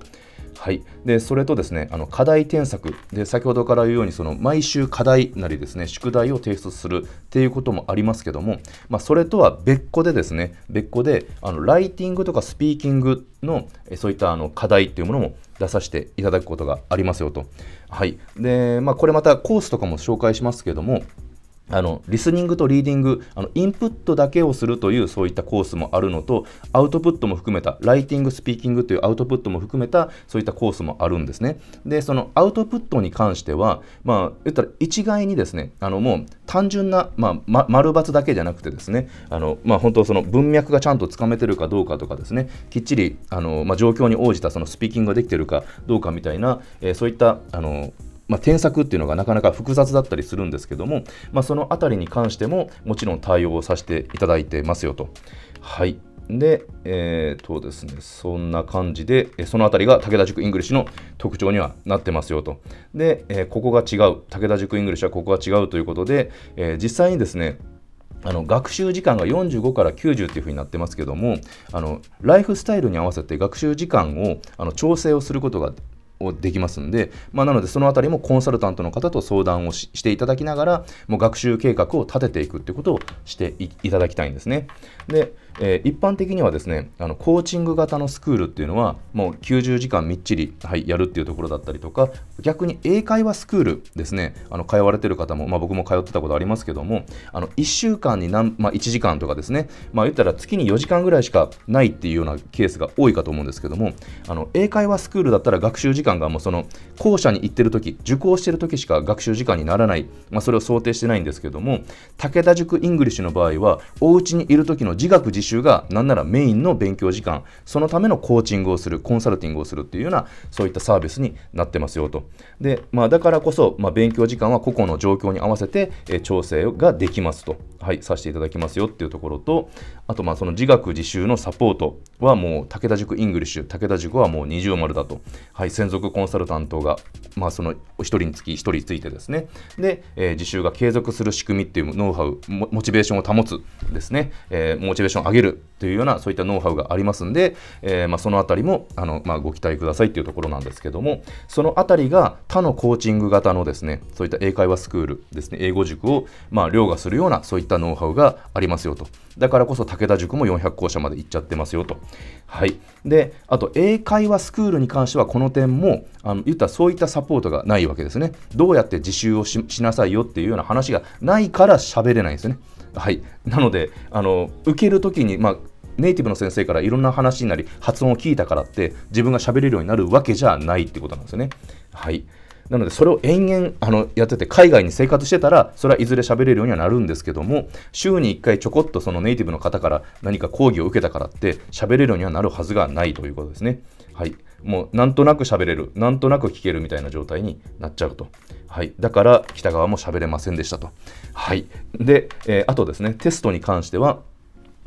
はい、でそれとですねあの課題添削で、先ほどから言うようにその毎週課題なりですね宿題を提出するっていうこともありますけども、まあ、それとは別個でですね別個であのライティングとかスピーキングのそういったあの課題というものも出させていただくことがありますよと。はいでまあ、これまたコースとかも紹介しますけども、あのリスニングとリーディングあのインプットだけをするというそういったコースもあるのとアウトプットも含めたライティングスピーキングというアウトプットも含めたそういったコースもあるんですねでそのアウトプットに関してはまあ言ったら一概にですねあのもう単純な、まあ、ま丸×だけじゃなくてですねあの、まあ、本当その文脈がちゃんとつかめてるかどうかとかですねきっちりあの、まあ、状況に応じたそのスピーキングができてるかどうかみたいな、えー、そういったあのまあ、添削っていうのがなかなか複雑だったりするんですけども、まあ、そのあたりに関してももちろん対応させていただいてますよと。はいで、えーとですね、そんな感じで、そのあたりが武田塾イングリッシュの特徴にはなってますよと。で、えー、ここが違う、武田塾イングリッシュはここが違うということで、えー、実際にですね、あの学習時間が45から90っていうふうになってますけどもあのライフスタイルに合わせて学習時間をあの調整をすることがをできますんで、まあ、なのでそのあたりもコンサルタントの方と相談をしていただきながらもう学習計画を立てていくってことをしていただきたいんですね。で、えー、一般的にはですねあのコーチング型のスクールっていうのはもう90時間みっちり、はい、やるっていうところだったりとか逆に英会話スクールですねあの通われてる方も、まあ、僕も通ってたことありますけどもあの1週間に何、まあ、1時間とかですね、まあ、言ったら月に4時間ぐらいしかないっていうようなケースが多いかと思うんですけどもあの英会話スクールだったら学習時間がもうその校舎に行ってる時受講してる時しか学習時間にならない、まあ、それを想定してないんですけども武田塾イングリッシュの場合はお家にいる時のの自学自習が何ならメインの勉強時間、そのためのコーチングをする、コンサルティングをするっていうような、そういったサービスになってますよと。で、まあ、だからこそ、まあ、勉強時間は個々の状況に合わせて、え調整ができますと、はい、させていただきますよっていうところと、あと、まあ、その自学自習のサポートはもう、武田塾イングリッシュ、武田塾はもう二重丸だと。はい、専属コンサルタントが、まあ、その1人につき1人ついてですね。で、えー、自習が継続する仕組みっていうノウハウ、モチベーションを保つですね。えーモチベーション上げるというようなそういったノウハウがありますんで、えー、まあ、そのあたりもあの、まあ、ご期待くださいというところなんですけどもそのあたりが他のコーチング型のですねそういった英会話スクールですね英語塾を、まあ、凌駕するようなそういったノウハウがありますよとだからこそ武田塾も400校舎まで行っちゃってますよとはいであと英会話スクールに関してはこの点もあの言ったらそういったサポートがないわけですねどうやって自習をしなさいよっていうような話がないから喋れないんですねはい、なのであの受ける時に、まあ、ネイティブの先生からいろんな話になり発音を聞いたからって自分が喋れるようになるわけじゃないってことなんですよね。はいなのでそれを延々あのやってて海外に生活してたらそれはいずれ喋れるようにはなるんですけども週に1回ちょこっとそのネイティブの方から何か講義を受けたからって喋れるようにはなるはずがないということですね。はい、もうなんとなく喋れるなんとなく聞けるみたいな状態になっちゃうと。はい、だから北側も喋れませんでしたと。はい、で、えー、あとですね、テストに関しては、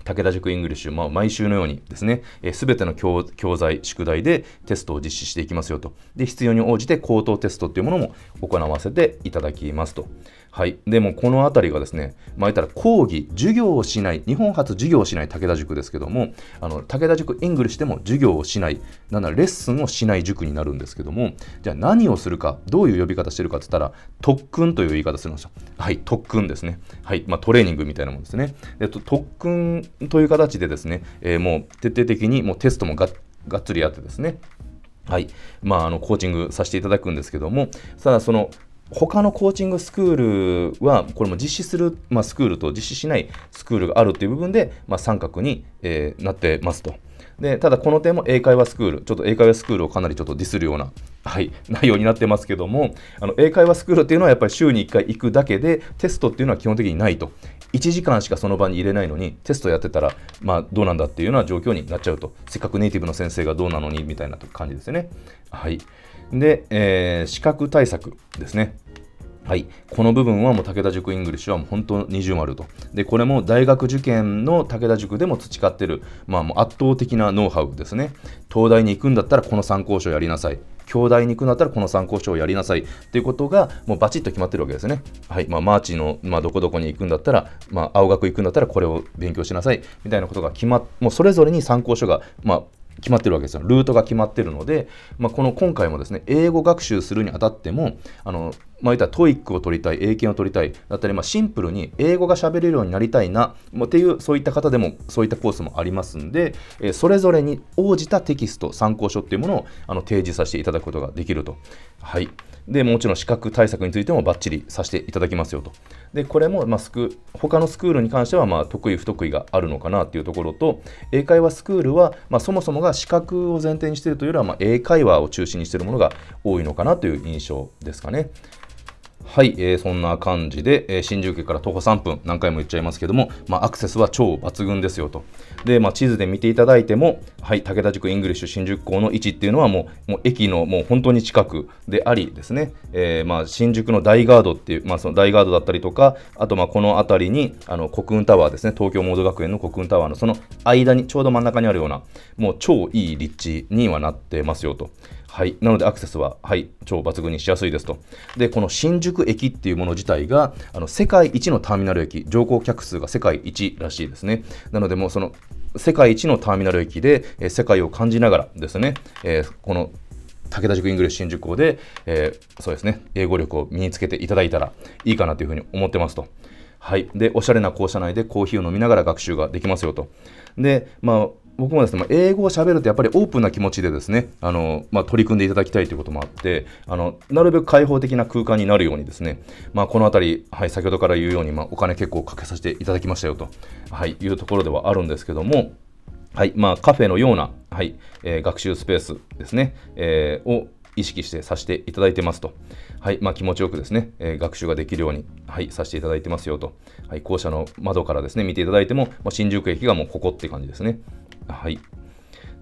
武田塾イングリッシュ、まあ、毎週のようにですね、す、え、べ、ての教材、宿題でテストを実施していきますよと。で、必要に応じて口頭テストっていうものも行わせていただきますと。はい。でも、この辺りがですね、まあ、言ったら講義、授業をしない、日本初授業をしない武田塾ですけども、あの、武田塾イングリッシュでも授業をしない、なんならレッスンをしない塾になるんですけども、じゃあ何をするか、どういう呼び方してるかって言ったら、特訓という言い方するんですよ。はい、特訓ですね。はい、まあ、トレーニングみたいなもんですね。えっと、特訓という形でですね、えー、もう徹底的にもうテストもががっつりやってですね、はい。まあ、あの、コーチングさせていただくんですけども、ただ、その、他のコーチングスクールは、これも実施する、まあ、スクールと実施しないスクールがあるという部分で、まあ、三角に、えー、なってますと。でただこの点も英会話スクール、ちょっと英会話スクールをかなりちょっとディスるような、はい、内容になってますけども、あの英会話スクールっていうのはやっぱり週に1回行くだけで、テストっていうのは基本的にないと。1時間しかその場に入れないのに、テストやってたら、まあ、どうなんだっていうような状況になっちゃうと。せっかくネイティブの先生がどうなのにみたいな感じですよね。はい。で、えー、視覚対策ですね。はい、この部分はもう武田塾イングリッシュはもう本当二重丸と。で、これも大学受験の武田塾でも培ってる、まあ、もう圧倒的なノウハウですね。東大に行くんだったらこの参考書やりなさい。京大に行くんだったらこの参考書をやりなさいということがもうバチッと決まってるわけですね。はいまあ、マーチの、まあ、どこどこに行くんだったら、まあ、青学行くんだったらこれを勉強しなさいみたいなことが決まっもうそれぞれに参考書が、まあ、決まってるわけですよ。ルートが決まってるので、まあ、この今回もですね、英語学習するにあたっても、あの、まあ、言ったらトイックを取りたい、英検を取りたい、だったり、まあ、シンプルに英語が喋れるようになりたいな、まあ、っていう、そういった方でも、そういったコースもありますんで、えー、それぞれに応じたテキスト、参考書っていうものをあの提示させていただくことができると。はい。でもちろん資格対策についてもバッチリさせていただきますよと。で、これも、まあ、スク他のスクールに関しては、まあ、得意、不得意があるのかなというところと、英会話スクールは、まあ、そもそもが資格を前提にしているというよりは、まあ、英会話を中心にしているものが多いのかなという印象ですかね。はい、えー、そんな感じで、えー、新宿駅から徒歩3分、何回も言っちゃいますけども、まあ、アクセスは超抜群ですよと。で、まあ、地図で見ていただいても、はい、武田塾イングリッシュ新宿校の位置っていうのはもう、もう駅のもう本当に近くでありですね、えー、まあ、新宿の大ガードっていう、まあ、その大ガードだったりとか、あとまあこの辺りにあの国運タワーですね、東京モード学園の国運タワーのその間に、ちょうど真ん中にあるような、もう超いい立地にはなってますよと。はい、なのでアクセスは、はい、超抜群にしやすいですと。で、この新宿駅っていうもの自体が、あの世界一のターミナル駅、乗降客数が世界一らしいですね。なので、もうその世界一のターミナル駅で、え世界を感じながらですね、えー、この武田塾イングリッシュ新宿校で、えー、そうですね、英語力を身につけていただいたらいいかなというふうに思ってますと。はい、でおしゃれな校舎内でコーヒーを飲みながら学習ができますよと。で、まあ僕もですね、まあ、英語を喋るとやっぱりオープンな気持ちでですね、あの、まあ、取り組んでいただきたいということもあって、あの、なるべく開放的な空間になるようにですね、まあ、このあたり、はい、先ほどから言うように、まあ、お金結構かけさせていただきましたよと、はい、いうところではあるんですけども、はい、まあ、カフェのような、はい、えー、学習スペースですね、えー、を意識してさせていただいてますと。はい、まあ、気持ちよくですね、えー、学習ができるように、はい、させていただいてますよと。はい、校舎の窓からですね、見ていただいても、まあ、新宿駅がもうここって感じですね。はい。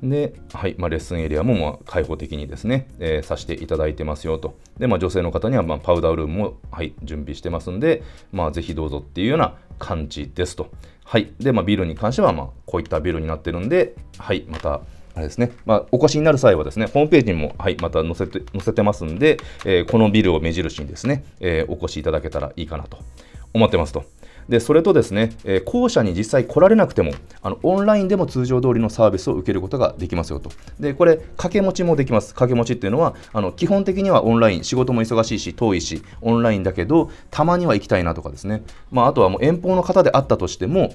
で、はいまあ、レッスンエリアもま開放的にですね、えー、させていただいてますよと。で、まあ、女性の方にはまパウダールームも、はい、準備してますんで、まあ、ぜひどうぞっていうような感じですと。はい。で、まあ、ビルに関しては、まこういったビルになってるんで、はい、また、あれですね、まあ、お越しになる際はですね、ホームページにも、はい、また載せて載せてますんで、えー、このビルを目印にですね、えー、お越しいただけたらいいかなと思ってますと。でそれとですね、えー、校舎に実際来られなくてもあのオンラインでも通常通りのサービスを受けることができますよとでこれ掛け持ちもできます掛け持ちっていうのはあの基本的にはオンライン仕事も忙しいし遠いしオンラインだけどたまには行きたいなとかですね、まあ、あとはもう遠方の方であったとしても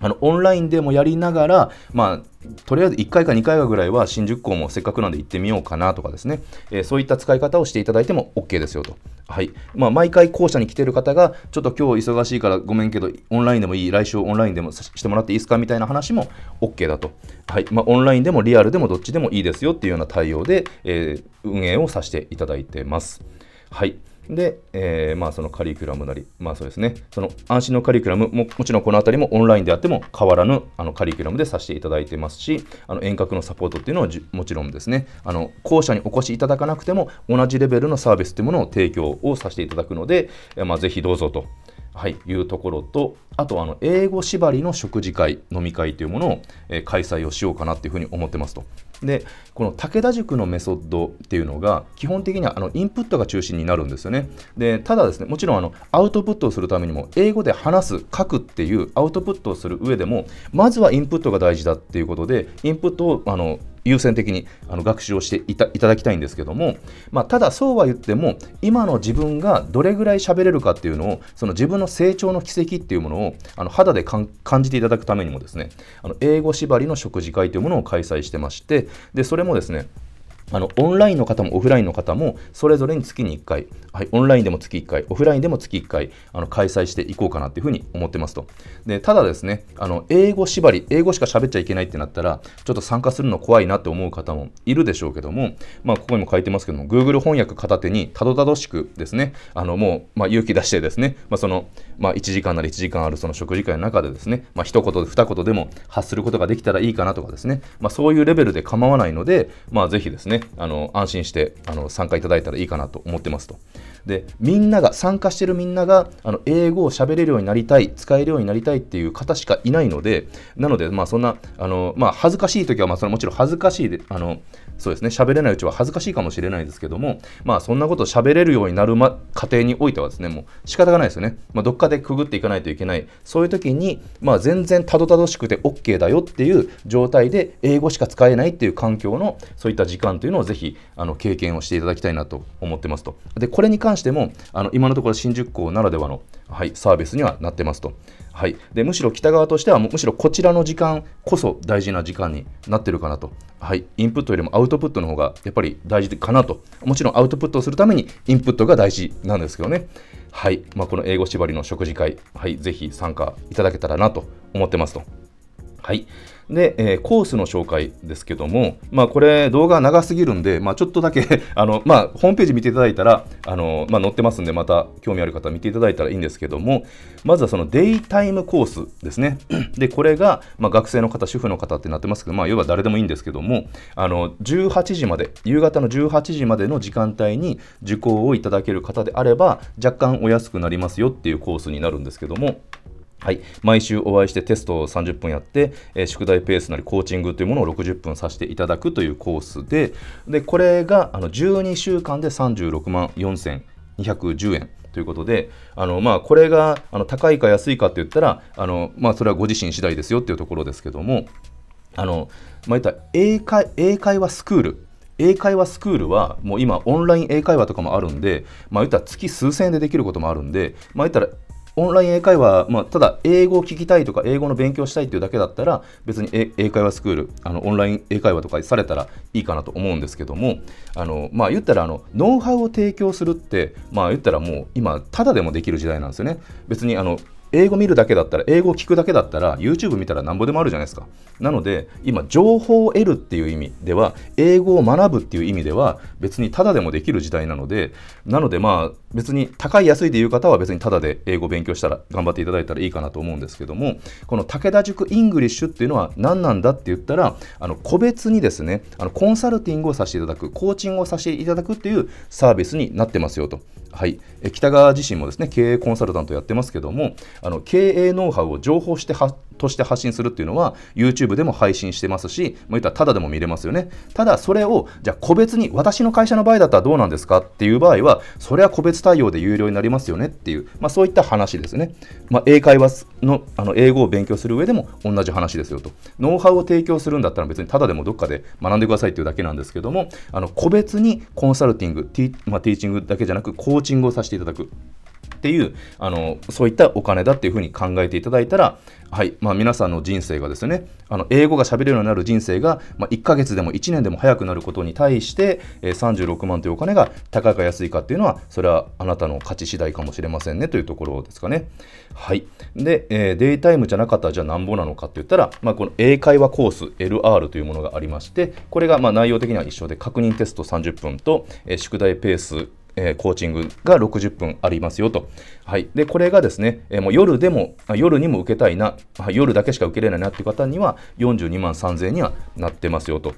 あのオンラインでもやりながら、まあ、とりあえず1回か2回ぐらいは新宿校もせっかくなんで行ってみようかなとかですね、えー、そういった使い方をしていただいても OK ですよと。はいまあ、毎回校舎に来てる方が、ちょっと今日忙しいからごめんけど、オンラインでもいい、来週オンラインでもしてもらっていいですかみたいな話も OK だと。はいまあ、オンラインでもリアルでもどっちでもいいですよっていうような対応で、えー、運営をさせていただいてます。はいで、えー、まあそのカリキュラムなり、まあそうですね、その安心のカリキュラムも、もちろんこの辺りもオンラインであっても変わらぬあのカリキュラムでさせていただいてますし、あの遠隔のサポートっていうのはもちろんですね、あの校舎にお越しいただかなくても同じレベルのサービスっていうものを提供をさせていただくので、まあ、ぜひどうぞと。はい、いうところと、あとあの英語縛りの食事会、飲み会というものを、えー、開催をしようかなというふうに思ってますと。で、この武田塾のメソッドっていうのが、基本的にはあのインプットが中心になるんですよね。で、ただですね、もちろんあのアウトプットをするためにも、英語で話す、書くっていうアウトプットをする上でも、まずはインプットが大事だっていうことで、インプットをあの優先的にあの学習をしていただきたいんですけども、まあ、ただそうは言っても今の自分がどれぐらい喋れるかっていうのをその自分の成長の軌跡っていうものをあの肌で感じていただくためにもですねあの英語縛りの食事会というものを開催してましてでそれもですねあの、オンラインの方もオフラインの方も、それぞれに月に1回、はい、オンラインでも月1回、オフラインでも月1回、あの、開催していこうかなというふうに思ってますと。で、ただですね、あの、英語縛り、英語しか喋っちゃいけないってなったら、ちょっと参加するの怖いなって思う方もいるでしょうけども、まあ、ここにも書いてますけども、Google 翻訳片手に、たどたどしくですね、あの、もう、まあ、勇気出してですね、まあ、その、まあ、1時間なり1時間あるその食事会の中でですね、まあ、一言、二言でも発することができたらいいかなとかですね、まあ、そういうレベルで構わないので、まあ、ぜひですね、ね、あの安心してあの参加いただいたらいいかなと思ってますと。でみんなが参加してるみんながあの英語を喋れるようになりたい使えるようになりたいっていう方しかいないのでなのでまあそんなあの、まあ、恥ずかしい時はまあそれもちろん恥ずかしいであのそうですね喋れないうちは恥ずかしいかもしれないですけどもまあそんなこと喋れるようになる、ま、過程においてはですねもう仕方がないですよね、まあ、どっかでくぐっていかないといけないそういう時に、まあ、全然たどたどしくて OK だよっていう状態で英語しか使えないっていう環境のそういった時間というのをぜひあの経験をしていただきたいなと思ってますとでこれに関してもあの今のところ新宿校ならではの、はい、サービスにはなってますとはい、でむしろ北側としてはむしろこちらの時間こそ大事な時間になってるかなと、はい、インプットよりもアウトプットの方がやっぱり大事かなともちろんアウトプットをするためにインプットが大事なんですけどね、はいまあ、この英語縛りの食事会、はい、ぜひ参加いただけたらなと思ってますと。はいで、えー、コースの紹介ですけども、まあ、これ動画長すぎるんで、まあ、ちょっとだけ あの、まあ、ホームページ見ていただいたらあの、まあ、載ってますんでまた興味ある方見ていただいたらいいんですけどもまずはそのデイタイムコースですね でこれが、まあ、学生の方主婦の方ってなってますけど、まあ、要は誰でもいいんですけどもあの18時まで夕方の18時までの時間帯に受講をいただける方であれば若干お安くなりますよっていうコースになるんですけどもはい、毎週お会いしてテストを30分やって、えー、宿題ペースなりコーチングというものを60分させていただくというコースででこれがあの12週間で36万4210円ということで、あのまあ、これがあの高いか安いかって言ったら、あのまあ、それはご自身次第ですよっていうところですけども、あのまあ、った英会英会話スクール、英会話スクールは、もう今、オンライン英会話とかもあるんで、まあ、言った月数千円でできることもあるんで、まあ、言ったらオンライン英会話、まあ、ただ英語を聞きたいとか英語の勉強したいっていうだけだったら別に英会話スクールあのオンライン英会話とかされたらいいかなと思うんですけどもあの、まあ、言ったらあのノウハウを提供するって、まあ、言ったらもう今ただでもできる時代なんですよね別にあの英語見るだけだったら、英語聞くだけだったら、YouTube 見たらなんぼでもあるじゃないですか。なので、今、情報を得るっていう意味では、英語を学ぶっていう意味では、別にタダでもできる時代なので、なので、まあ、別に高い安いで言う方は、別にタダで英語勉強したら、頑張っていただいたらいいかなと思うんですけども、この武田塾イングリッシュっていうのは何なんだって言ったら、あの個別にですね、あのコンサルティングをさせていただく、コーチングをさせていただくっていうサービスになってますよと。はい、北川自身もですね経営コンサルタントやってますけどもあの経営ノウハウを情報して発として発信するっていうのは YouTube でも配信してますし、もう言ったらただでも見れますよね。ただそれをじゃあ個別に私の会社の場合だったらどうなんですかっていう場合は、それは個別対応で有料になりますよねっていう、まあ、そういった話ですね。まあ、英会話のあの英語を勉強する上でも同じ話ですよと。ノウハウを提供するんだったら別にただでもどっかで学んでくださいっていうだけなんですけども、あの個別にコンサルティング、ティ,、まあ、ティーチングだけじゃなくコーチングをさせていただく。っていうあのそういったお金だっていうふうに考えていただいたら、はいまあ、皆さんの人生がですねあの英語が喋れるようになる人生が、まあ、1ヶ月でも1年でも早くなることに対して、えー、36万というお金が高いか安いかっていうのはそれはあなたの価値次第かもしれませんねというところですかね。はい、で、えー、デイタイムじゃなかったらじゃあなんぼなのかって言ったら、まあ、この英会話コース LR というものがありましてこれがまあ内容的には一緒で確認テスト30分と、えー、宿題ペースえー、コーチングが60分ありますよと。はい。で、これがですね、えー、もう夜でも、夜にも受けたいな、夜だけしか受けれないなっていう方には、42万3000円にはなってますよと。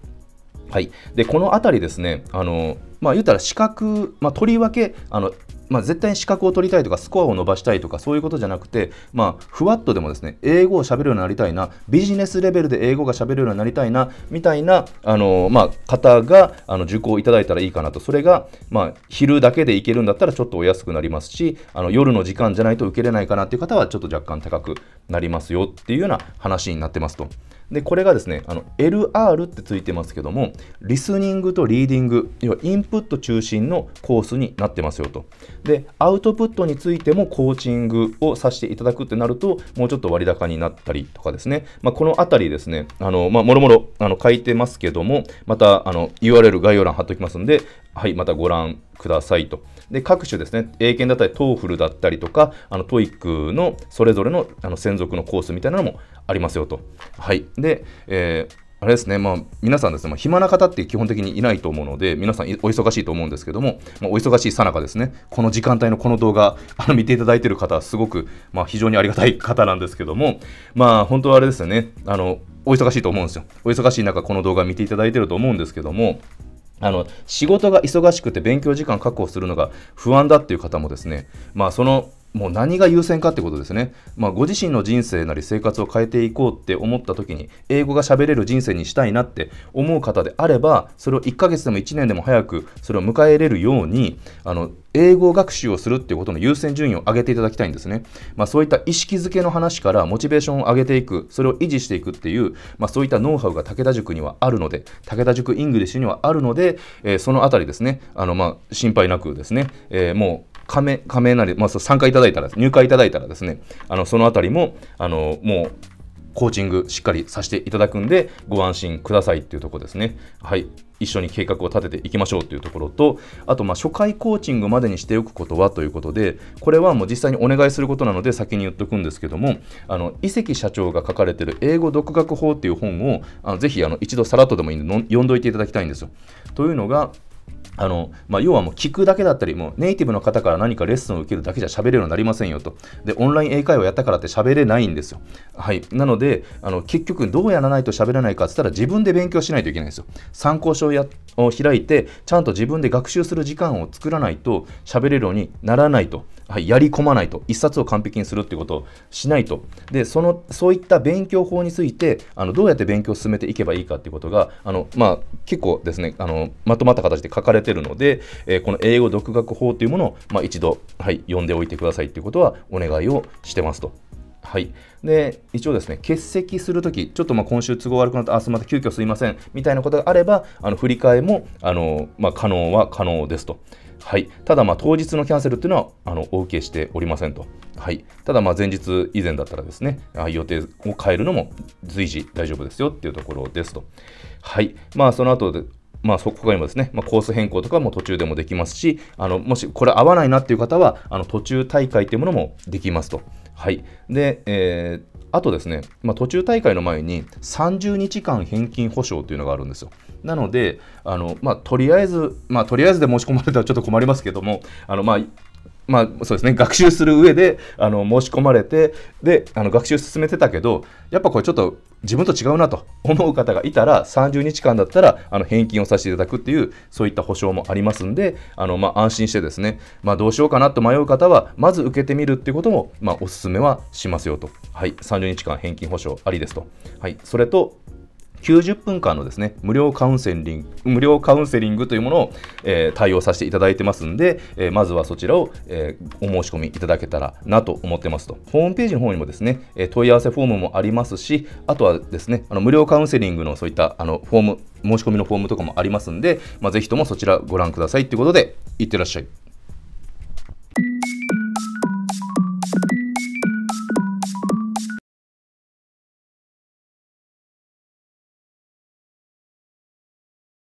はい。で、このあたりですね、あの、まあ、言ったら資格、まあ、とりわけ、あの、まあ、絶対に資格を取りたいとかスコアを伸ばしたいとかそういうことじゃなくて、まあ、ふわっとでもですね英語を喋るようになりたいなビジネスレベルで英語が喋るようになりたいなみたいなあの、まあ、方があの受講いただいたらいいかなとそれが、まあ、昼だけでいけるんだったらちょっとお安くなりますしあの夜の時間じゃないと受けれないかなっていう方はちょっと若干高くなりますよっていうような話になってますと。で、これがですね、LR ってついてますけども、リスニングとリーディング、要はインプット中心のコースになってますよと。で、アウトプットについてもコーチングをさせていただくってなると、もうちょっと割高になったりとかですね、まあ、このあたりですね、あのまあ、もろもろあの書いてますけども、またあの URL 概要欄貼っておきますんで、はい、またご覧くださいと。で、各種ですね、英検だったり、トーフルだったりとか、あの、トイックのそれぞれのあの専属のコースみたいなのもありますよと。はい。で、えーあれですね、まあ、皆さんですね、まあ、暇な方って基本的にいないと思うので、皆さんお忙しいと思うんですけども、まあ、お忙しいさなかですね、この時間帯のこの動画、あの見ていただいている方はすごく、まあ、非常にありがたい方なんですけども、まあ、本当はあれですよね、あの、お忙しいと思うんですよ。お忙しい中、この動画見ていただいていると思うんですけども、あの仕事が忙しくて勉強時間確保するのが不安だっていう方もですね、まあ、そのもう何が優先かってことですね。まあ、ご自身の人生なり生活を変えていこうって思った時に、英語が喋れる人生にしたいなって思う方であれば、それを1ヶ月でも1年でも早く、それを迎えれるように、あの、英語学習をするっていうことの優先順位を上げていただきたいんですね。まあ、そういった意識づけの話からモチベーションを上げていく、それを維持していくっていう、まあ、そういったノウハウが武田塾にはあるので、武田塾イングリッシュにはあるので、えー、そのあたりですね、あの、まあ、心配なくですね、えー、もう、加盟、加盟なり、まあ、参加いただいたら、入会いただいたらですね、あの、そのあたりも、あの、もう、コーチングしっかりさせていただくんで、ご安心くださいっていうところですね。はい。一緒に計画を立てていきましょうというところと、あと、初回コーチングまでにしておくことはということで、これはもう実際にお願いすることなので先に言っとくんですけども、あの、伊関社長が書かれている英語独学法っていう本を、あのぜひ、あの、一度さらっとでもいいんで、読んどいていただきたいんですよ。というのが、あのまあ、要はもう聞くだけだったり、もうネイティブの方から何かレッスンを受けるだけじゃ喋れるようになりませんよと。で、オンライン英会話やったからって喋れないんですよ。はい。なので、あの結局どうやらないと喋らないかって言ったら自分で勉強しないといけないんですよ。参考書を開いて、ちゃんと自分で学習する時間を作らないと喋れるようにならないと。はい、やり込まないと、一冊を完璧にするっていうことをしないと、でそのそういった勉強法についてあの、どうやって勉強を進めていけばいいかっていうことが、あのまあ、結構ですねあの、まとまった形で書かれているので、えー、この英語独学法というものを、まあ、一度、はい、読んでおいてくださいということはお願いをしてますと。はい、で一応ですね欠席するときちょっとまあ今週都合悪くなったあすまた急遽すいませんみたいなことがあればあの振り替えもあの、まあ、可能は可能ですと。はい、ただ、当日のキャンセルっていうのはあのお受けしておりませんと。はい、ただ、前日以前だったらですね、予定を変えるのも随時大丈夫ですよっていうところですと。はい、まあ、その後でまあ、そこがもですね、まあ、コース変更とかも途中でもできますし、あのもしこれ合わないなっていう方は、あの途中大会っていうものもできますと。はい。で、えーあとですね、まあ、途中大会の前に30日間返金保証というのがあるんですよ。なので、あのまあ、とりあえず、まあ、とりあえずで申し込まれたらちょっと困りますけども、あのまあまあそうですね、学習する上であの申し込まれてであの学習進めてたけどやっぱこれちょっと自分と違うなと思う方がいたら、30日間だったら、あの、返金をさせていただくっていう、そういった保証もありますんで、あの、まあ、安心してですね、まあ、どうしようかなと迷う方は、まず受けてみるっていうことも、まあ、お勧めはしますよと。はい、30日間返金保証ありですと。はい、それと、90分間のですね無料カウンセリング無料カウンセリングというものを、えー、対応させていただいてますんで、えー、まずはそちらを、えー、お申し込みいただけたらなと思ってますとホームページの方にもですね、え問い合わせフォームもありますしあとはですねあの無料カウンセリングのそういったあのフォーム申し込みのフォームとかもありますんで、まあ、ぜひともそちらご覧くださいということでいってらっしゃい。